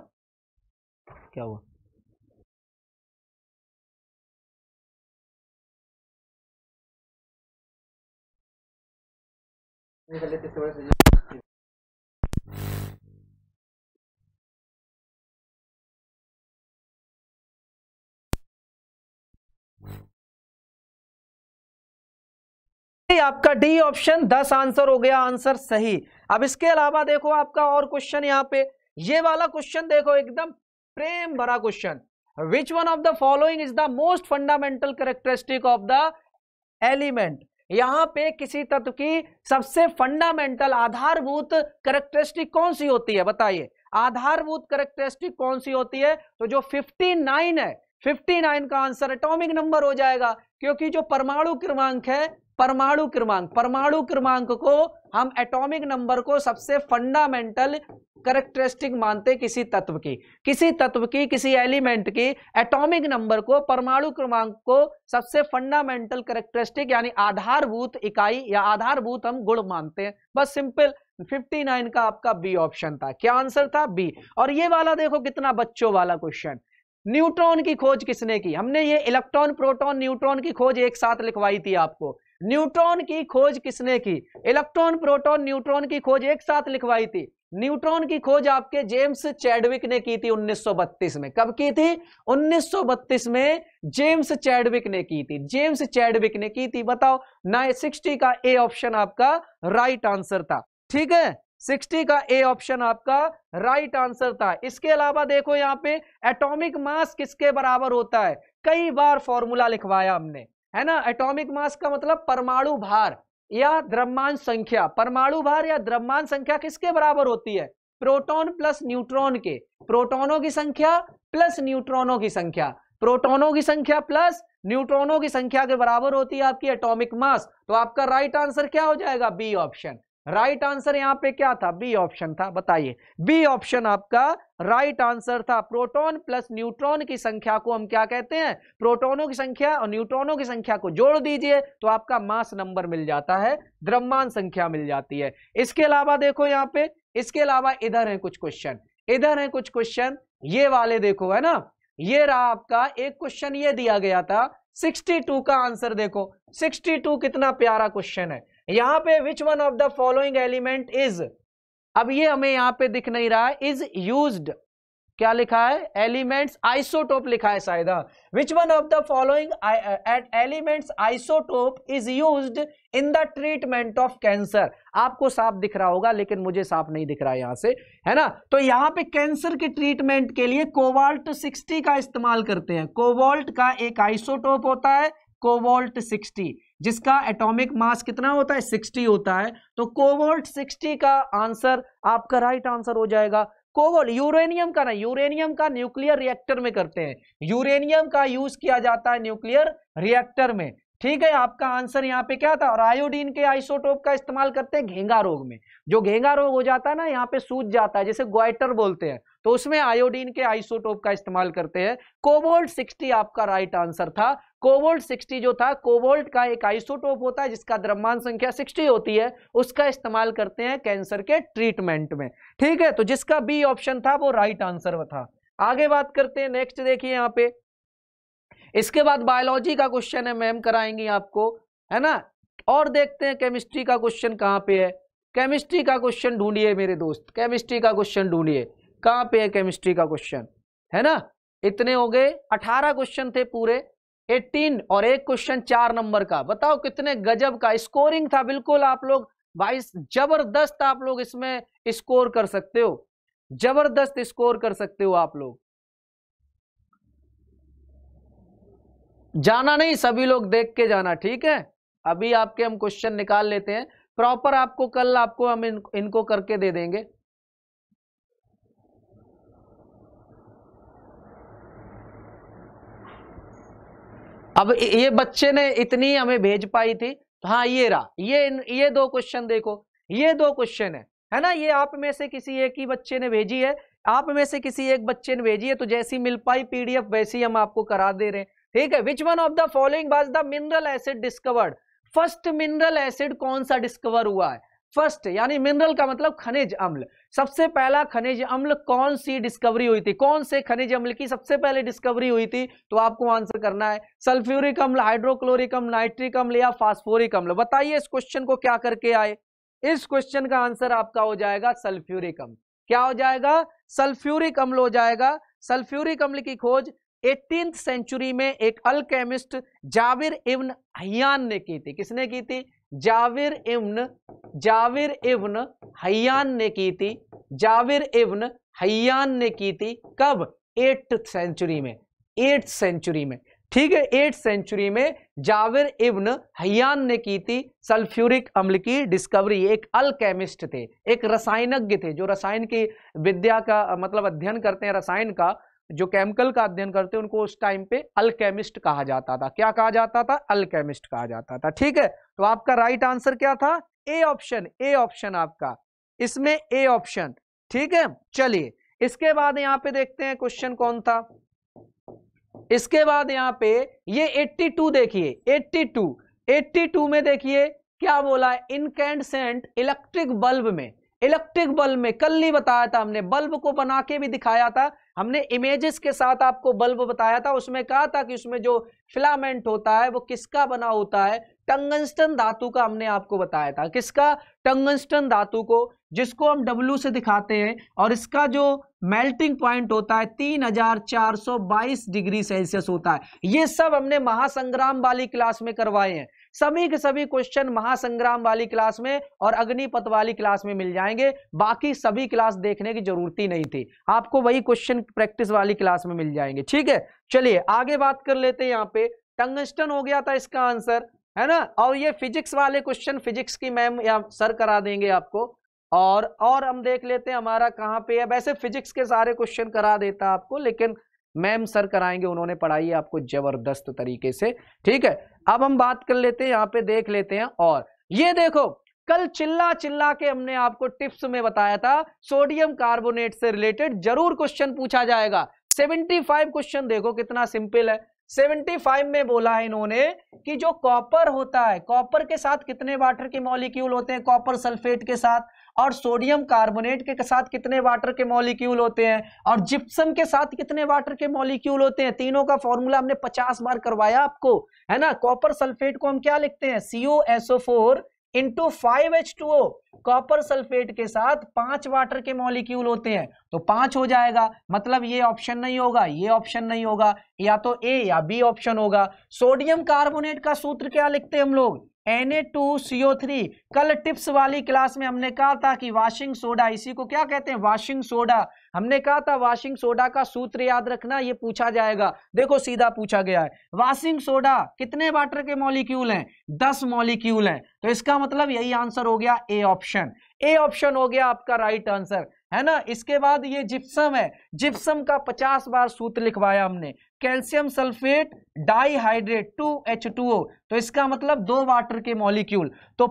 क्या हुआ आपका डी ऑप्शन दस आंसर हो गया आंसर सही अब इसके अलावा देखो आपका और क्वेश्चन यहाँ पे ये वाला क्वेश्चन देखो एकदम प्रेम भरा question which one of the following is the most fundamental characteristic of the element यहाँ पे किसी तत्व की सबसे फंडामेंटल आधारभूत करेक्टरिस्टिक कौन सी होती है बताइए आधारभूत करेक्टरिस्टिक कौन सी होती है तो जो 59 है 59 का आंसर एटॉमिक नंबर हो जाएगा क्योंकि जो परमाणु क्रमांक है परमाणु क्रमांक परमाणु क्रमांक को हम एटॉमिक नंबर को सबसे फंडामेंटल करेक्टरिस्टिक मानते किसी तत्व की किसी तत्व की किसी एलिमेंट की एटॉमिक नंबर को परमाणु क्रमांक को सबसे फंडामेंटल करेक्टरिस्टिक यानी आधारभूत इकाई या आधारभूत हम गुण मानते हैं बस सिंपल 59 का आपका बी ऑप्शन था क्या आंसर था बी और ये वाला देखो कितना बच्चों वाला क्वेश्चन न्यूट्रॉन की खोज किसने की हमने ये इलेक्ट्रॉन प्रोटॉन न्यूट्रॉन की खोज एक साथ लिखवाई थी आपको न्यूट्रॉन की खोज किसने की इलेक्ट्रॉन प्रोटॉन न्यूट्रॉन की खोज एक साथ लिखवाई थी न्यूट्रॉन की खोज आपके जेम्स चैडविक ने की थी 1932 में कब की थी 1932 में जेम्स चैडविक ने की थी जेम्स चैडविक ने की थी बताओ ना सिक्सटी का ए ऑप्शन आपका राइट आंसर था ठीक है 60 का ए ऑप्शन आपका राइट आंसर था इसके अलावा देखो यहां पे एटॉमिक मास किसके बराबर होता है कई बार फॉर्मूला लिखवाया हमने है ना एटॉमिक मास का मतलब परमाणु भार या द्रव्यमान संख्या परमाणु भार या द्रव्यमान संख्या किसके बराबर होती है प्रोटॉन प्लस न्यूट्रॉन के प्रोटॉनों की संख्या प्लस न्यूट्रॉनों की संख्या प्रोटॉनों की संख्या प्लस न्यूट्रॉनों की संख्या के बराबर होती है आपकी एटॉमिक मास तो आपका राइट आंसर क्या हो जाएगा B option right right answer यहां पे क्या था बी ऑप्शन था बताइए बी ऑप्शन आपका राइट right आंसर था प्रोटॉन प्लस न्यूट्रॉन की संख्या को हम क्या कहते हैं प्रोटॉनों की संख्या और न्यूट्रॉनों की संख्या को जोड़ दीजिए तो आपका मास नंबर मिल जाता है द्रव्यमान संख्या मिल जाती है इसके अलावा देखो यहां पे इसके अलावा इधर है कुछ क्वेश्चन इधर है कुछ क्वेश्चन ये वाले देखो है ना ये रहा आपका एक क्वेश्चन ये दिया गया था टू का आंसर देखो टू कितना प्यारा क्वेश्चन है यहां पे which one of the following element is अब ये हमें यहां पे दिख नहीं रहा है इज यूज क्या लिखा है एलिमेंट्स आइसोटोप लिखा है शायद which one of the following elements isotope is use in the treatment of cancer आपको साफ दिख रहा होगा लेकिन मुझे साफ नहीं दिख रहा है यहां से है ना तो यहां पे कैंसर के ट्रीटमेंट के लिए कोवाल्ट 60 का इस्तेमाल करते हैं कोवाल्ट का एक आइसोटोप होता है कोवोल्ट 60 जिसका एटॉमिक मास कितना होता है 60 होता है तो कोवोल्ट 60 का आंसर आपका राइट आंसर हो जाएगा कोवोल यूरेनियम का ना यूरेनियम का न्यूक्लियर रिएक्टर में करते हैं यूरेनियम का यूज किया जाता है न्यूक्लियर रिएक्टर में ठीक है आपका आंसर यहाँ पे क्या था और आयोडीन के आइसोटोप का इस्तेमाल करते हैं घेंगा रोग में जो घेंगा रोग हो जाता है ना यहाँ पे सूज जाता है जैसे ग्वाइटर बोलते हैं तो उसमें आयोडीन के आइसोटोप का इस्तेमाल करते हैं कोबोल्ट 60 आपका राइट आंसर था कोबोल्ट 60 जो था कोबोल्ट का एक आइसोटोप होता है जिसका द्रव्यमान संख्या 60 होती है उसका इस्तेमाल करते हैं कैंसर के ट्रीटमेंट में ठीक है तो जिसका बी ऑप्शन था वो राइट आंसर था आगे बात करते हैं नेक्स्ट देखिए यहाँ पे इसके बाद बायोलॉजी का क्वेश्चन है मैम कराएंगी आपको है ना और देखते हैं केमिस्ट्री का क्वेश्चन कहाँ पे है केमिस्ट्री का क्वेश्चन ढूंढिए मेरे दोस्त केमिस्ट्री का क्वेश्चन ढूंढिए कहां पे है केमिस्ट्री का क्वेश्चन है ना इतने हो गए अठारह क्वेश्चन थे पूरे एटीन और एक क्वेश्चन चार नंबर का बताओ कितने गजब का स्कोरिंग था बिल्कुल आप लोग भाई जबरदस्त आप लोग इसमें स्कोर कर सकते हो जबरदस्त स्कोर कर सकते हो आप लोग जाना नहीं सभी लोग देख के जाना ठीक है अभी आपके हम क्वेश्चन निकाल लेते हैं प्रॉपर आपको कल आपको हम इन, इनको करके दे देंगे अब ये बच्चे ने इतनी हमें भेज पाई थी तो हाँ ये रहा ये ये दो क्वेश्चन देखो ये दो क्वेश्चन है है ना ये आप में से किसी एक ही बच्चे ने भेजी है आप में से किसी एक बच्चे ने भेजी है तो जैसी मिल पाई पीडीएफ वैसी हम आपको करा दे रहे हैं ठीक है which one of the following was the mineral acid discovered first mineral acid कौन सा डिस्कवर हुआ है फर्स्ट यानी मिनरल का मतलब खनिज अम्ल सबसे पहला खनिज अम्ल कौन सी डिस्कवरी हुई थी कौन से खनिज अम्ल की सबसे पहले डिस्कवरी हुई थी तो आपको आंसर करना है सल्फ्यूरिक अम्ल हाइड्रोक्लोरिक अम्ल नाइट्रिक अम्ल या फास्फोरिक अम्ल बताइए इस क्वेश्चन को क्या करके आए इस क्वेश्चन का आंसर आपका हो जाएगा सल्फ्यूरिक अम्ल क्या हो जाएगा सल्फ्यूरिक अम्ल हो जाएगा सल्फ्यूरिक अम्ल की खोज एटीन सेंचुरी में एक अलकेमिस्ट जाबिर इब्न हयान ने की थी किसने की थी जाविर इब्न जाविर इब्न हयान ने की थी जाविर इब्न हयान ने की थी कब एट सेंचुरी में एट सेंचुरी में ठीक है एट सेंचुरी में जाविर इब्न हयान ने की थी सल्फ्यूरिक अम्ल की डिस्कवरी एक अल्केमिस्ट थे एक रसायनज्ञ थे जो रसायन की विद्या का मतलब अध्ययन करते हैं रसायन का जो केमिकल का अध्ययन करते हैं उनको उस टाइम पे अल्केमिस्ट कहा जाता था क्या कहा जाता था अल्केमिस्ट कहा जाता था ठीक है तो आपका राइट आंसर क्या था ए ऑप्शन ए ऑप्शन आपका इसमें ए ऑप्शन ठीक है चलिए इसके बाद यहां पे देखते हैं क्वेश्चन कौन था इसके बाद यहां पे ये 82 देखिए 82 82 में देखिए क्या बोला इनकैंडसेंट इलेक्ट्रिक बल्ब में इलेक्ट्रिक बल्ब में कल नहीं बताया था हमने बल्ब को बना के भी दिखाया था हमने इमेजेस के साथ आपको बल्ब बताया था उसमें कहा था कि उसमें जो फिलामेंट होता है वो किसका बना होता है टंगस्टन धातु का हमने आपको बताया था किसका टंगस्टन धातु को जिसको हम डब्लू से दिखाते हैं और इसका जो मेल्टिंग पॉइंट होता है 3422 डिग्री सेल्सियस होता है ये सब हमने महासंग्राम वाली क्लास में करवाए हैं सभी के सभी क्वेश्चन महासंग्राम वाली क्लास में और अग्निपथ वाली क्लास में मिल जाएंगे बाकी सभी क्लास देखने की जरूरत ही नहीं थी आपको वही क्वेश्चन प्रैक्टिस वाली क्लास में मिल जाएंगे ठीक है चलिए आगे बात कर लेते हैं यहाँ पे टंगस्टन हो गया था इसका आंसर है ना और ये फिजिक्स वाले क्वेश्चन फिजिक्स की मैम या सर करा देंगे आपको और और हम देख लेते हैं हमारा कहाँ पे है वैसे फिजिक्स के सारे क्वेश्चन करा देता आपको लेकिन मैम सर कराएंगे उन्होंने पढ़ाई है आपको जबरदस्त तरीके से ठीक है अब हम बात कर लेते हैं यहाँ पे देख लेते हैं और ये देखो कल चिल्ला चिल्ला के हमने आपको टिप्स में बताया था सोडियम कार्बोनेट से रिलेटेड जरूर क्वेश्चन पूछा जाएगा 75 क्वेश्चन देखो कितना सिंपल है 75 में बोला है इन्होंने कि जो कॉपर होता है कॉपर के साथ कितने वाटर के मॉलिक्यूल होते हैं कॉपर सल्फेट के साथ और सोडियम कार्बोनेट के साथ कितने वाटर के मॉलिक्यूल होते हैं और जिप्सम के साथ कितने वाटर के मॉलिक्यूल होते हैं तीनों का फॉर्मूला हमने पचास बार करवाया आपको है ना कॉपर सल्फेट को हम क्या लिखते हैं C O S O four into five H two O copper sulphate के साथ पांच वाटर के मॉलिक्यूल होते हैं तो पांच हो जाएगा मतलब ये ऑप्शन नहीं होगा ये ऑप्शन नहीं होगा या तो ए या बी ऑप्शन होगा सोडियम कार्बोनेट का सूत्र क्या लिखते हैं हम लोग Na2CO3 कल टिप्स वाली क्लास में हमने कहा था कि वाशिंग सोडा इसी को क्या कहते हैं वाशिंग सोडा हमने कहा था वाशिंग सोडा का सूत्र याद रखना ये पूछा जाएगा देखो सीधा पूछा गया है वाशिंग सोडा कितने वाटर के मॉलिक्यूल हैं दस मॉलिक्यूल हैं तो इसका मतलब यही आंसर हो गया ए ऑप्शन ए ऑप्शन हो गया आपका राइट आंसर है ना इसके बाद ये जिप्सम है जिप्सम का पचास बार सूत्र लिखवाया हमने calcium sulphate dihydrate two H two O तो इसका मतलब दो वाटर के मॉलिक्यूल तो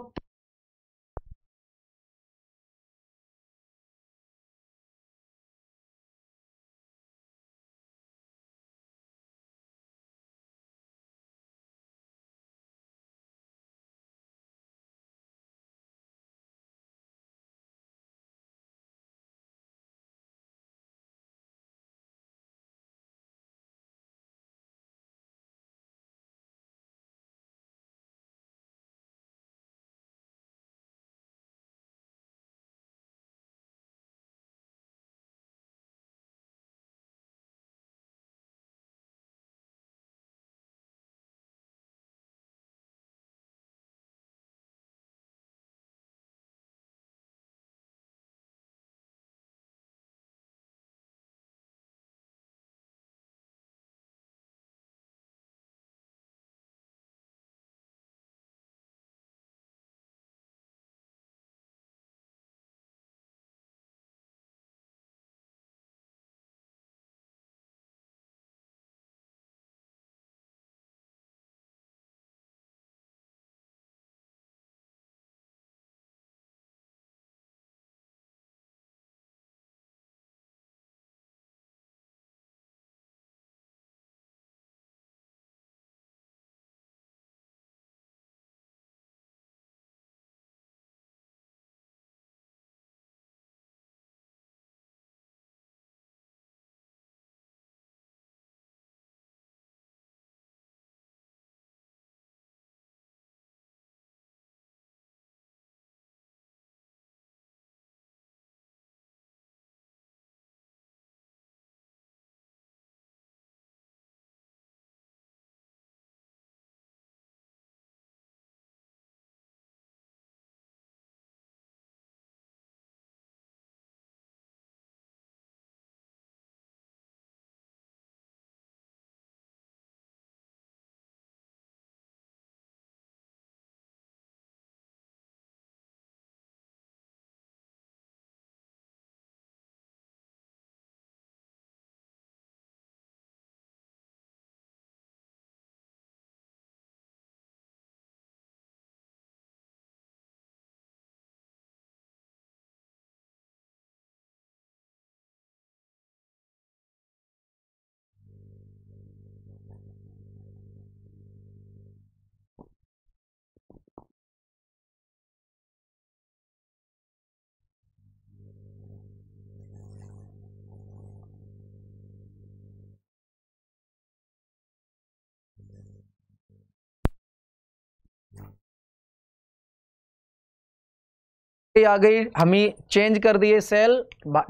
आ गई हमें चेंज कर दिए सेल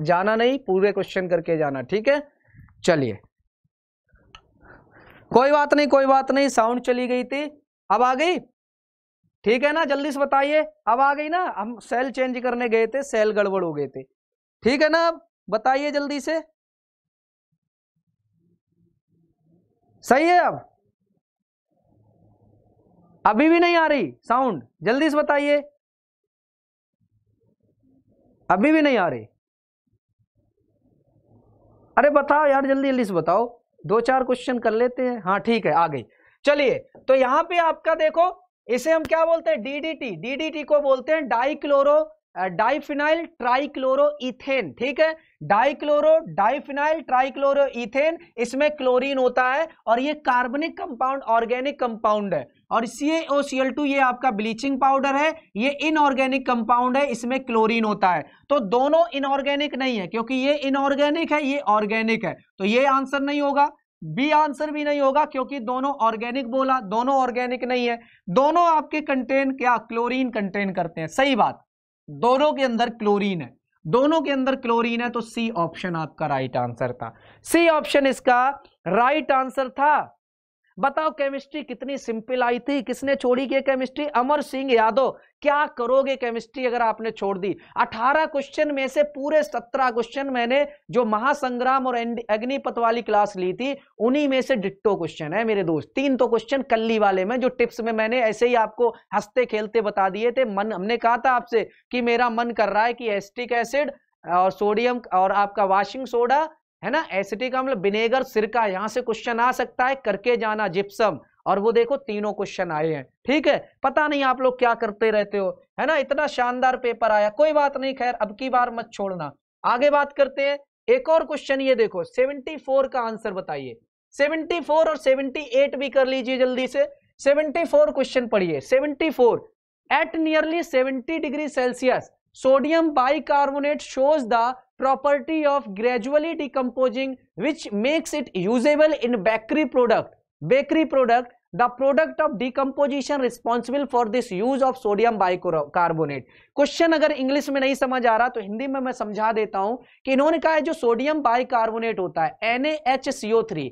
जाना नहीं पूरे क्वेश्चन करके जाना ठीक है चलिए कोई बात नहीं कोई बात नहीं साउंड चली गई थी अब आ गई ठीक है ना जल्दी से बताइए अब आ गई ना हम सेल चेंज करने गए थे सेल गड़बड़ हो गए थे ठीक है ना अब बताइए जल्दी से सही है अब अभी भी नहीं आ रही साउंड जल्दी से बताइए अभी भी नहीं आ रही अरे बताओ यार जल्दी जल्दी से बताओ दो चार क्वेश्चन कर लेते हैं हाँ ठीक है आ गई चलिए तो यहां पे आपका देखो इसे हम क्या बोलते हैं डीडीटी डीडीटी को बोलते हैं डाइक्लोरो डाइफिनाइल ट्राइक्लोरो इथेन ठीक है डाइक्लोरो डाइफिनाइल ट्राइक्लोरो इथेन इसमें क्लोरीन होता है और ये कार्बनिक कंपाउंड ऑर्गेनिक कंपाउंड है और सी ओ सी एल टू ये आपका ब्लीचिंग पाउडर है ये इनऑर्गेनिक कंपाउंड है इसमें क्लोरीन होता है तो दोनों इनऑर्गेनिक नहीं है क्योंकि ये इनऑर्गेनिक है ये ऑर्गेनिक है तो ये आंसर नहीं होगा बी आंसर भी नहीं होगा क्योंकि दोनों ऑर्गेनिक बोला दोनों ऑर्गेनिक नहीं है दोनों आपके कंटेन क्या क्लोरीन कंटेन करते हैं सही बात दोनों के अंदर क्लोरीन है दोनों के अंदर क्लोरीन है तो सी ऑप्शन आपका राइट आंसर था सी ऑप्शन इसका राइट आंसर था बताओ केमिस्ट्री कितनी सिंपल आई थी किसने छोड़ी की केमिस्ट्री अमर सिंह यादव क्या करोगे केमिस्ट्री अगर आपने छोड़ दी 18 क्वेश्चन में से पूरे 17 क्वेश्चन मैंने जो महासंग्राम और अग्निपथ वाली क्लास ली थी उन्हीं में से डिट्टो क्वेश्चन है मेरे दोस्त तीन तो क्वेश्चन कल्ली वाले में जो टिप्स में मैंने ऐसे ही आपको हंसते खेलते बता दिए थे मन हमने कहा था आपसे कि मेरा मन कर रहा है कि एस्टिक एसिड और सोडियम और आपका वॉशिंग सोडा है ना एसिटिक अम्ल मतलब विनेगर सिरका यहां से क्वेश्चन आ सकता है करके जाना जिप्सम और वो देखो तीनों क्वेश्चन आए हैं ठीक है पता नहीं आप लोग क्या करते रहते हो है ना इतना शानदार पेपर आया कोई बात नहीं खैर अब की बार मत छोड़ना आगे बात करते हैं एक और क्वेश्चन ये देखो 74 का आंसर बताइए 74 और 78 भी कर लीजिए जल्दी से 74 क्वेश्चन पढ़िए 74 at nearly seventy degree Celsius sodium bicarbonate shows the property of gradually decomposing which makes it usable in bakery product bakery product the product of decomposition responsible for this use of sodium bicarbonate question अगर English में नहीं समझ आ रहा तो हिंदी में मैं समझा देता हूं कि इन्होंने कहा है जो सोडियम बाइकार्बोनेट होता है NaHCO3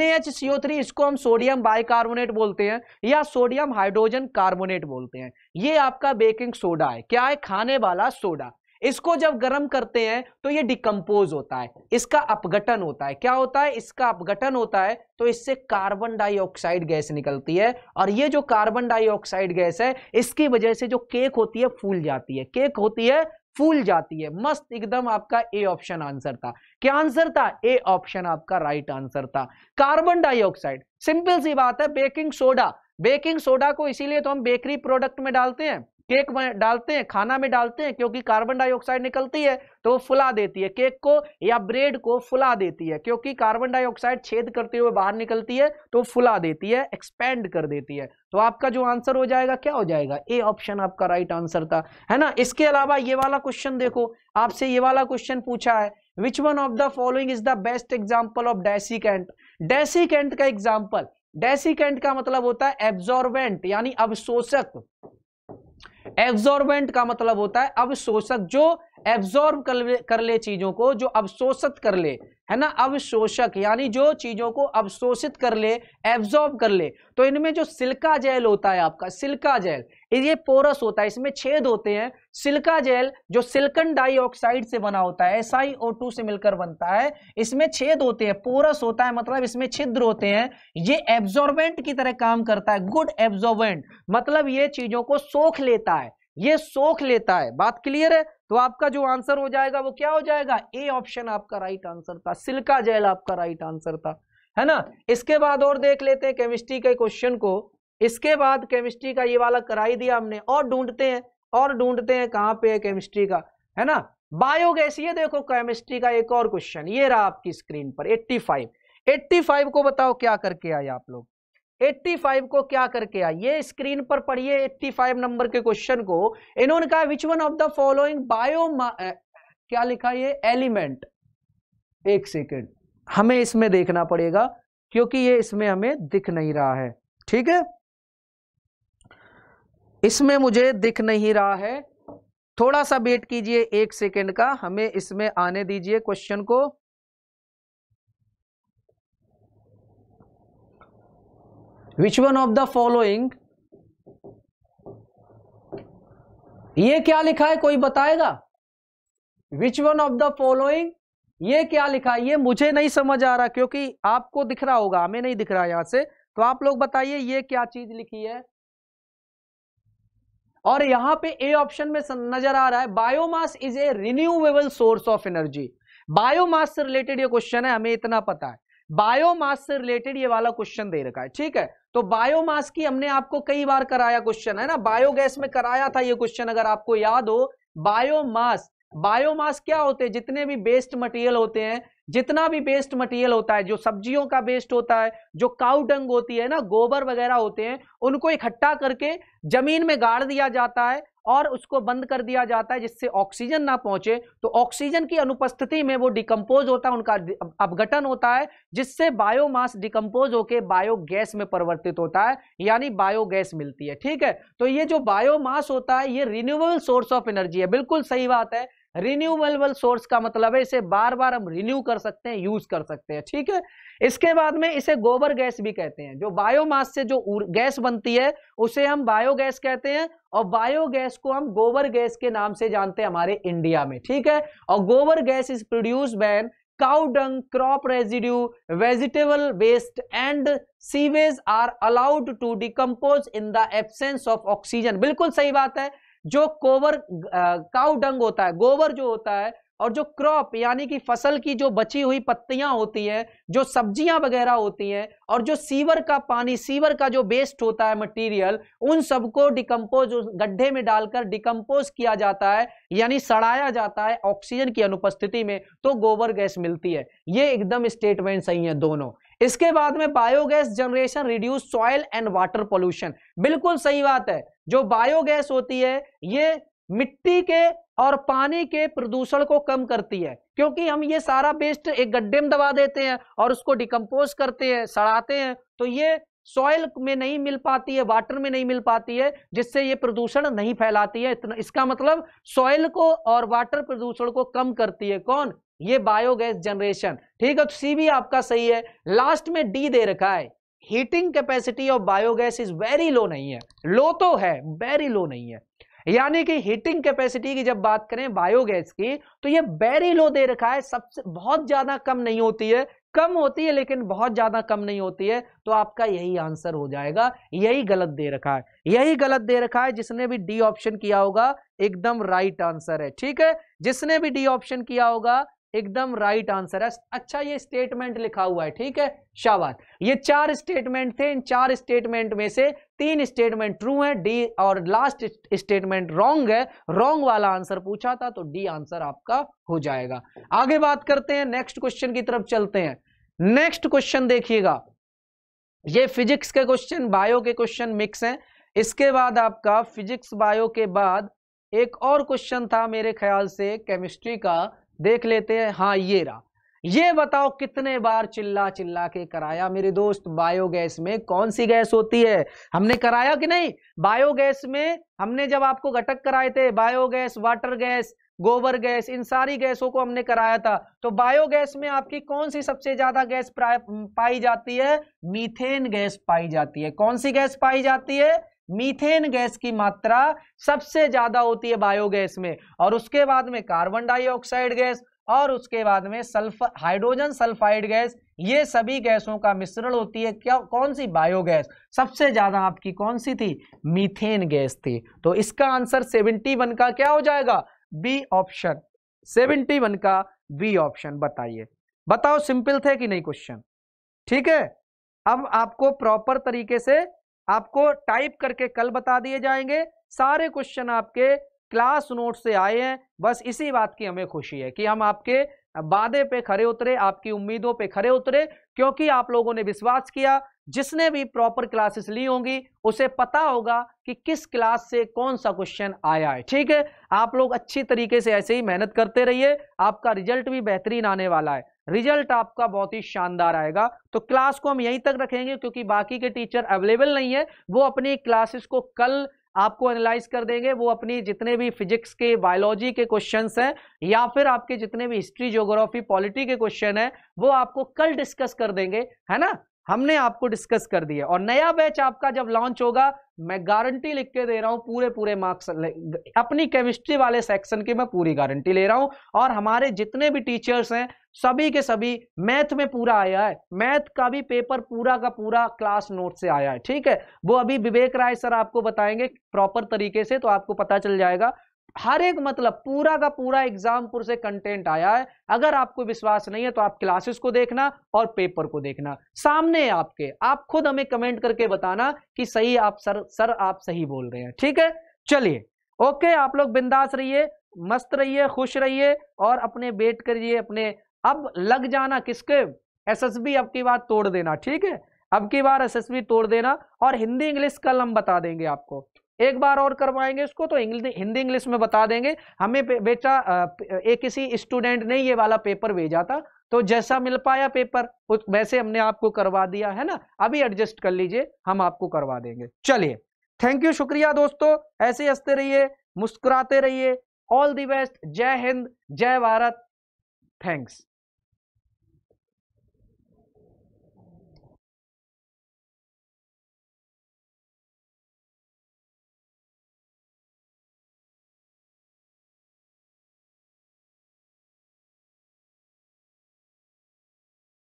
NaHCO3 इसको हम सोडियम बाइकार्बोनेट बोलते हैं या सोडियम हाइड्रोजन कार्बोनेट बोलते हैं ये आपका बेकिंग सोडा है क्या है खाने वाला सोडा इसको जब गर्म करते हैं तो ये डिकम्पोज होता है इसका अपघटन होता है क्या होता है इसका अपघटन होता है तो इससे कार्बन डाइऑक्साइड गैस निकलती है और ये जो कार्बन डाइऑक्साइड गैस है इसकी वजह से जो केक होती है फूल जाती है केक होती है फूल जाती है मस्त एकदम आपका ए ऑप्शन आंसर था क्या आंसर था ए ऑप्शन आपका राइट आंसर था कार्बन डाइऑक्साइड सिंपल सी बात है बेकिंग सोडा बेकिंग सोडा को इसीलिए तो हम बेकरी प्रोडक्ट में डालते हैं केक में डालते हैं खाना में डालते हैं क्योंकि कार्बन डाइऑक्साइड निकलती है तो वो फुला देती है केक को या ब्रेड को फुला देती है क्योंकि कार्बन डाइऑक्साइड छेद करते हुए बाहर निकलती है तो फुला देती है एक्सपेंड कर देती है तो आपका जो आंसर हो जाएगा क्या हो जाएगा ए ऑप्शन आपका राइट आंसर था है ना इसके अलावा ये वाला क्वेश्चन देखो आपसे ये वाला क्वेश्चन पूछा है which one of the following is the best example of desiccant desiccant का एग्जाम्पल डेसिकेंट का मतलब होता है एब्जॉर्बेंट यानी अवशोषक एब्जॉर्बेंट का मतलब होता है अब जो एब्जॉर्ब कर ले कर ले चीज़ों को जो अवशोषित कर ले है ना अवशोषक यानी जो चीज़ों को अवशोषित कर ले एब्जॉर्ब कर ले तो इनमें जो सिल्का जेल होता है आपका सिल्का जेल ये पोरस होता है इसमें छेद होते हैं सिल्का जेल जो सिल्कन डाइऑक्साइड से बना होता है एस आई से मिलकर बनता है इसमें छेद होते हैं पोरस होता है मतलब इसमें छिद्र होते हैं ये एब्जॉर्बेंट की तरह काम करता है गुड एब्जॉर्बेंट मतलब ये चीज़ों को सोख लेता है ये सोख लेता है बात क्लियर है तो आपका जो आंसर हो जाएगा वो क्या हो जाएगा ए ऑप्शन आपका राइट आंसर था सिल्का जेल आपका राइट आंसर था है ना इसके बाद और देख लेते हैं केमिस्ट्री के क्वेश्चन को इसके बाद केमिस्ट्री का ये वाला कराई दिया हमने और ढूंढते हैं और ढूंढते हैं कहां पे है केमिस्ट्री का है ना बायोगैस ये देखो केमिस्ट्री का एक और क्वेश्चन ये रहा आपकी स्क्रीन पर 85 85 को बताओ क्या करके आए आप लोग 85 को क्या करके आइए स्क्रीन पर पढ़िए 85 नंबर के क्वेश्चन को इन्होंने कहा which one of the following bio क्या लिखा ये एलिमेंट एक सेकेंड हमें इसमें देखना पड़ेगा क्योंकि ये इसमें हमें दिख नहीं रहा है ठीक है इसमें मुझे दिख नहीं रहा है थोड़ा सा वेट कीजिए एक सेकेंड का हमें इसमें आने दीजिए क्वेश्चन को which one of the following ये क्या लिखा है कोई बताएगा which one of the following ये क्या लिखा है ये मुझे नहीं समझ आ रहा क्योंकि आपको दिख रहा होगा हमें नहीं दिख रहा यहां से तो आप लोग बताइए ये क्या चीज लिखी है और यहां पे ए ऑप्शन में नजर आ रहा है biomass is a renewable source of energy biomass से रिलेटेड ये क्वेश्चन है हमें इतना पता है बायोमास से रिलेटेड ये वाला क्वेश्चन दे रखा है ठीक है तो बायोमास की हमने आपको कई बार कराया क्वेश्चन है ना बायोगैस में कराया था ये क्वेश्चन अगर आपको याद हो बायोमास बायोमास क्या होते हैं जितने भी बेस्ट मटेरियल होते हैं जितना भी बेस्ट मटेरियल होता है जो सब्जियों का बेस्ट होता है जो काउडंग होती है ना गोबर वगैरह होते हैं उनको इकट्ठा करके जमीन में गाड़ दिया जाता है और उसको बंद कर दिया जाता है जिससे ऑक्सीजन ना पहुंचे तो ऑक्सीजन की अनुपस्थिति में वो डिकम्पोज होता है उनका अपघटन होता है जिससे बायोमास डिकम्पोज होकर बायोगैस में परिवर्तित होता है यानी बायोगैस मिलती है ठीक है तो ये जो बायोमास होता है ये रिन्यूएबल सोर्स ऑफ एनर्जी है बिल्कुल सही बात है रिन्यूएबल सोर्स का मतलब है इसे बार बार हम रिन्यू कर सकते हैं यूज कर सकते हैं ठीक है इसके बाद में इसे गोबर गैस भी कहते हैं जो बायोमास से जो गैस बनती है उसे हम बायोगैस कहते हैं और बायोगैस को हम गोबर गैस के नाम से जानते हैं हमारे इंडिया में ठीक है और gobar gas is produce by cow dung crop residue vegetable waste and sewage are allowed to decompose in the absence of oxygen बिल्कुल सही बात है जो कोवर काउडंग होता है गोबर जो होता है और जो क्रॉप यानी कि फसल की जो बची हुई पत्तियां होती हैं जो सब्जियां वगैरह होती हैं और जो सीवर का पानी सीवर का जो वेस्ट होता है मटेरियल उन सबको डिकम्पोज गड्ढे में डालकर डिकम्पोज किया जाता है यानी सड़ाया जाता है ऑक्सीजन की अनुपस्थिति में तो गोबर गैस मिलती है ये एकदम स्टेटमेंट सही है दोनों इसके बाद में biogas generation reduce soil and water pollution बिल्कुल सही बात है जो बायोगैस होती है ये मिट्टी के और पानी के प्रदूषण को कम करती है क्योंकि हम ये सारा वेस्ट एक गड्ढे में दबा देते हैं और उसको डिकम्पोज करते हैं सड़ाते हैं तो ये सॉइल में नहीं मिल पाती है वाटर में नहीं मिल पाती है जिससे ये प्रदूषण नहीं फैलाती है इतना इसका मतलब सॉइल को और वाटर प्रदूषण को कम करती है कौन ये बायोगैस जनरेशन ठीक है तो सी भी आपका सही है लास्ट में डी दे रखा है heating capacity of biogas is very low नहीं है लो तो है वेरी लो नहीं है यानी कि हीटिंग कैपेसिटी की जब बात करें बायोगैस की तो ये बेरी लो दे रखा है सबसे बहुत ज्यादा कम नहीं होती है कम होती है लेकिन बहुत ज्यादा कम नहीं होती है तो आपका यही आंसर हो जाएगा यही गलत दे रखा है यही गलत दे रखा है जिसने भी डी ऑप्शन किया होगा एकदम राइट आंसर है ठीक है जिसने भी डी ऑप्शन किया होगा एकदम राइट आंसर है अच्छा ये स्टेटमेंट लिखा हुआ है ठीक है शाबाश ये चार स्टेटमेंट थे इन चार स्टेटमेंट में से तीन स्टेटमेंट ट्रू है डी और लास्ट स्टेटमेंट रॉन्ग है रॉन्ग वाला आंसर पूछा था तो डी आंसर आपका हो जाएगा आगे बात करते हैं नेक्स्ट क्वेश्चन की तरफ चलते हैं नेक्स्ट क्वेश्चन देखिएगा ये फिजिक्स के क्वेश्चन बायो के क्वेश्चन मिक्स हैं इसके बाद आपका फिजिक्स बायो के बाद एक और क्वेश्चन था मेरे ख्याल से केमिस्ट्री का देख लेते हैं हाँ ये रहा ये बताओ कितने बार चिल्ला चिल्ला के कराया मेरे दोस्त बायोगैस में कौन सी गैस होती है हमने कराया कि नहीं बायोगैस में हमने जब आपको घटक कराए थे बायोगैस वाटर गैस गोबर गैस इन सारी गैसों को हमने कराया था तो बायोगैस में आपकी कौन सी सबसे ज्यादा गैस पाई जाती है मीथेन गैस पाई जाती है कौन सी गैस पाई जाती है मीथेन गैस की मात्रा सबसे ज्यादा होती है बायोगैस में और उसके बाद में कार्बन डाइऑक्साइड गैस और उसके बाद में सल्फर हाइड्रोजन सल्फाइड गैस ये सभी गैसों का मिश्रण होती है क्या कौन सी बायोगैस सबसे ज्यादा आपकी कौन सी थी मीथेन गैस थी तो इसका आंसर 71 का क्या हो जाएगा बी ऑप्शन 71 का बी ऑप्शन बताइए बताओ सिंपल थे कि नहीं क्वेश्चन ठीक है अब आपको प्रॉपर तरीके से आपको टाइप करके कल बता दिए जाएंगे सारे क्वेश्चन आपके क्लास नोट से आए हैं बस इसी बात की हमें खुशी है कि हम आपके वादे पे खरे उतरे आपकी उम्मीदों पे खरे उतरे क्योंकि आप लोगों ने विश्वास किया जिसने भी प्रॉपर क्लासेस ली होंगी उसे पता होगा कि किस क्लास से कौन सा क्वेश्चन आया है ठीक है आप लोग अच्छी तरीके से ऐसे ही मेहनत करते रहिए आपका रिजल्ट भी बेहतरीन आने वाला है रिजल्ट आपका बहुत ही शानदार आएगा तो क्लास को हम यहीं तक रखेंगे क्योंकि बाकी के टीचर अवेलेबल नहीं है वो अपनी क्लासेस को कल आपको एनालाइज कर देंगे वो अपनी जितने भी फिजिक्स के बायोलॉजी के क्वेश्चंस हैं या फिर आपके जितने भी हिस्ट्री ज्योग्राफी पॉलिटी के क्वेश्चन हैं वो आपको कल डिस्कस कर देंगे है ना हमने आपको डिस्कस कर दिया और नया बैच आपका जब लॉन्च होगा मैं गारंटी लिख के दे रहा हूं पूरे पूरे मार्क्स अपनी केमिस्ट्री वाले सेक्शन की मैं पूरी गारंटी ले रहा हूं और हमारे जितने भी टीचर्स हैं सभी के सभी मैथ में पूरा आया है मैथ का भी पेपर पूरा का पूरा क्लास नोट से आया है ठीक है वो अभी विवेक राय सर आपको बताएंगे प्रॉपर तरीके से तो आपको पता चल जाएगा हर एक मतलब पूरा का पूरा एग्जामपुर से कंटेंट आया है अगर आपको विश्वास नहीं है तो आप क्लासेस को देखना और पेपर को देखना सामने है आपके आप खुद हमें कमेंट करके बताना कि सही आप सर सर आप सही बोल रहे हैं ठीक है चलिए ओके आप लोग बिंदास रहिए मस्त रहिए खुश रहिए और अपने वेट करिए अपने अब लग जाना किसके बी अब की बार तोड़ देना ठीक है अब की बार बी तोड़ देना और हिंदी इंग्लिश कल हम बता देंगे आपको एक बार और करवाएंगे उसको तो हिंदी इंग्लिश में बता देंगे हमें बेचा एक किसी स्टूडेंट ने ये वाला पेपर भेजा था तो जैसा मिल पाया पेपर वैसे हमने आपको करवा दिया है ना अभी एडजस्ट कर लीजिए हम आपको करवा देंगे चलिए थैंक यू शुक्रिया दोस्तों ऐसे हंसते रहिए मुस्कुराते रहिए ऑल दी बेस्ट जय हिंद जय भारत थैंक्स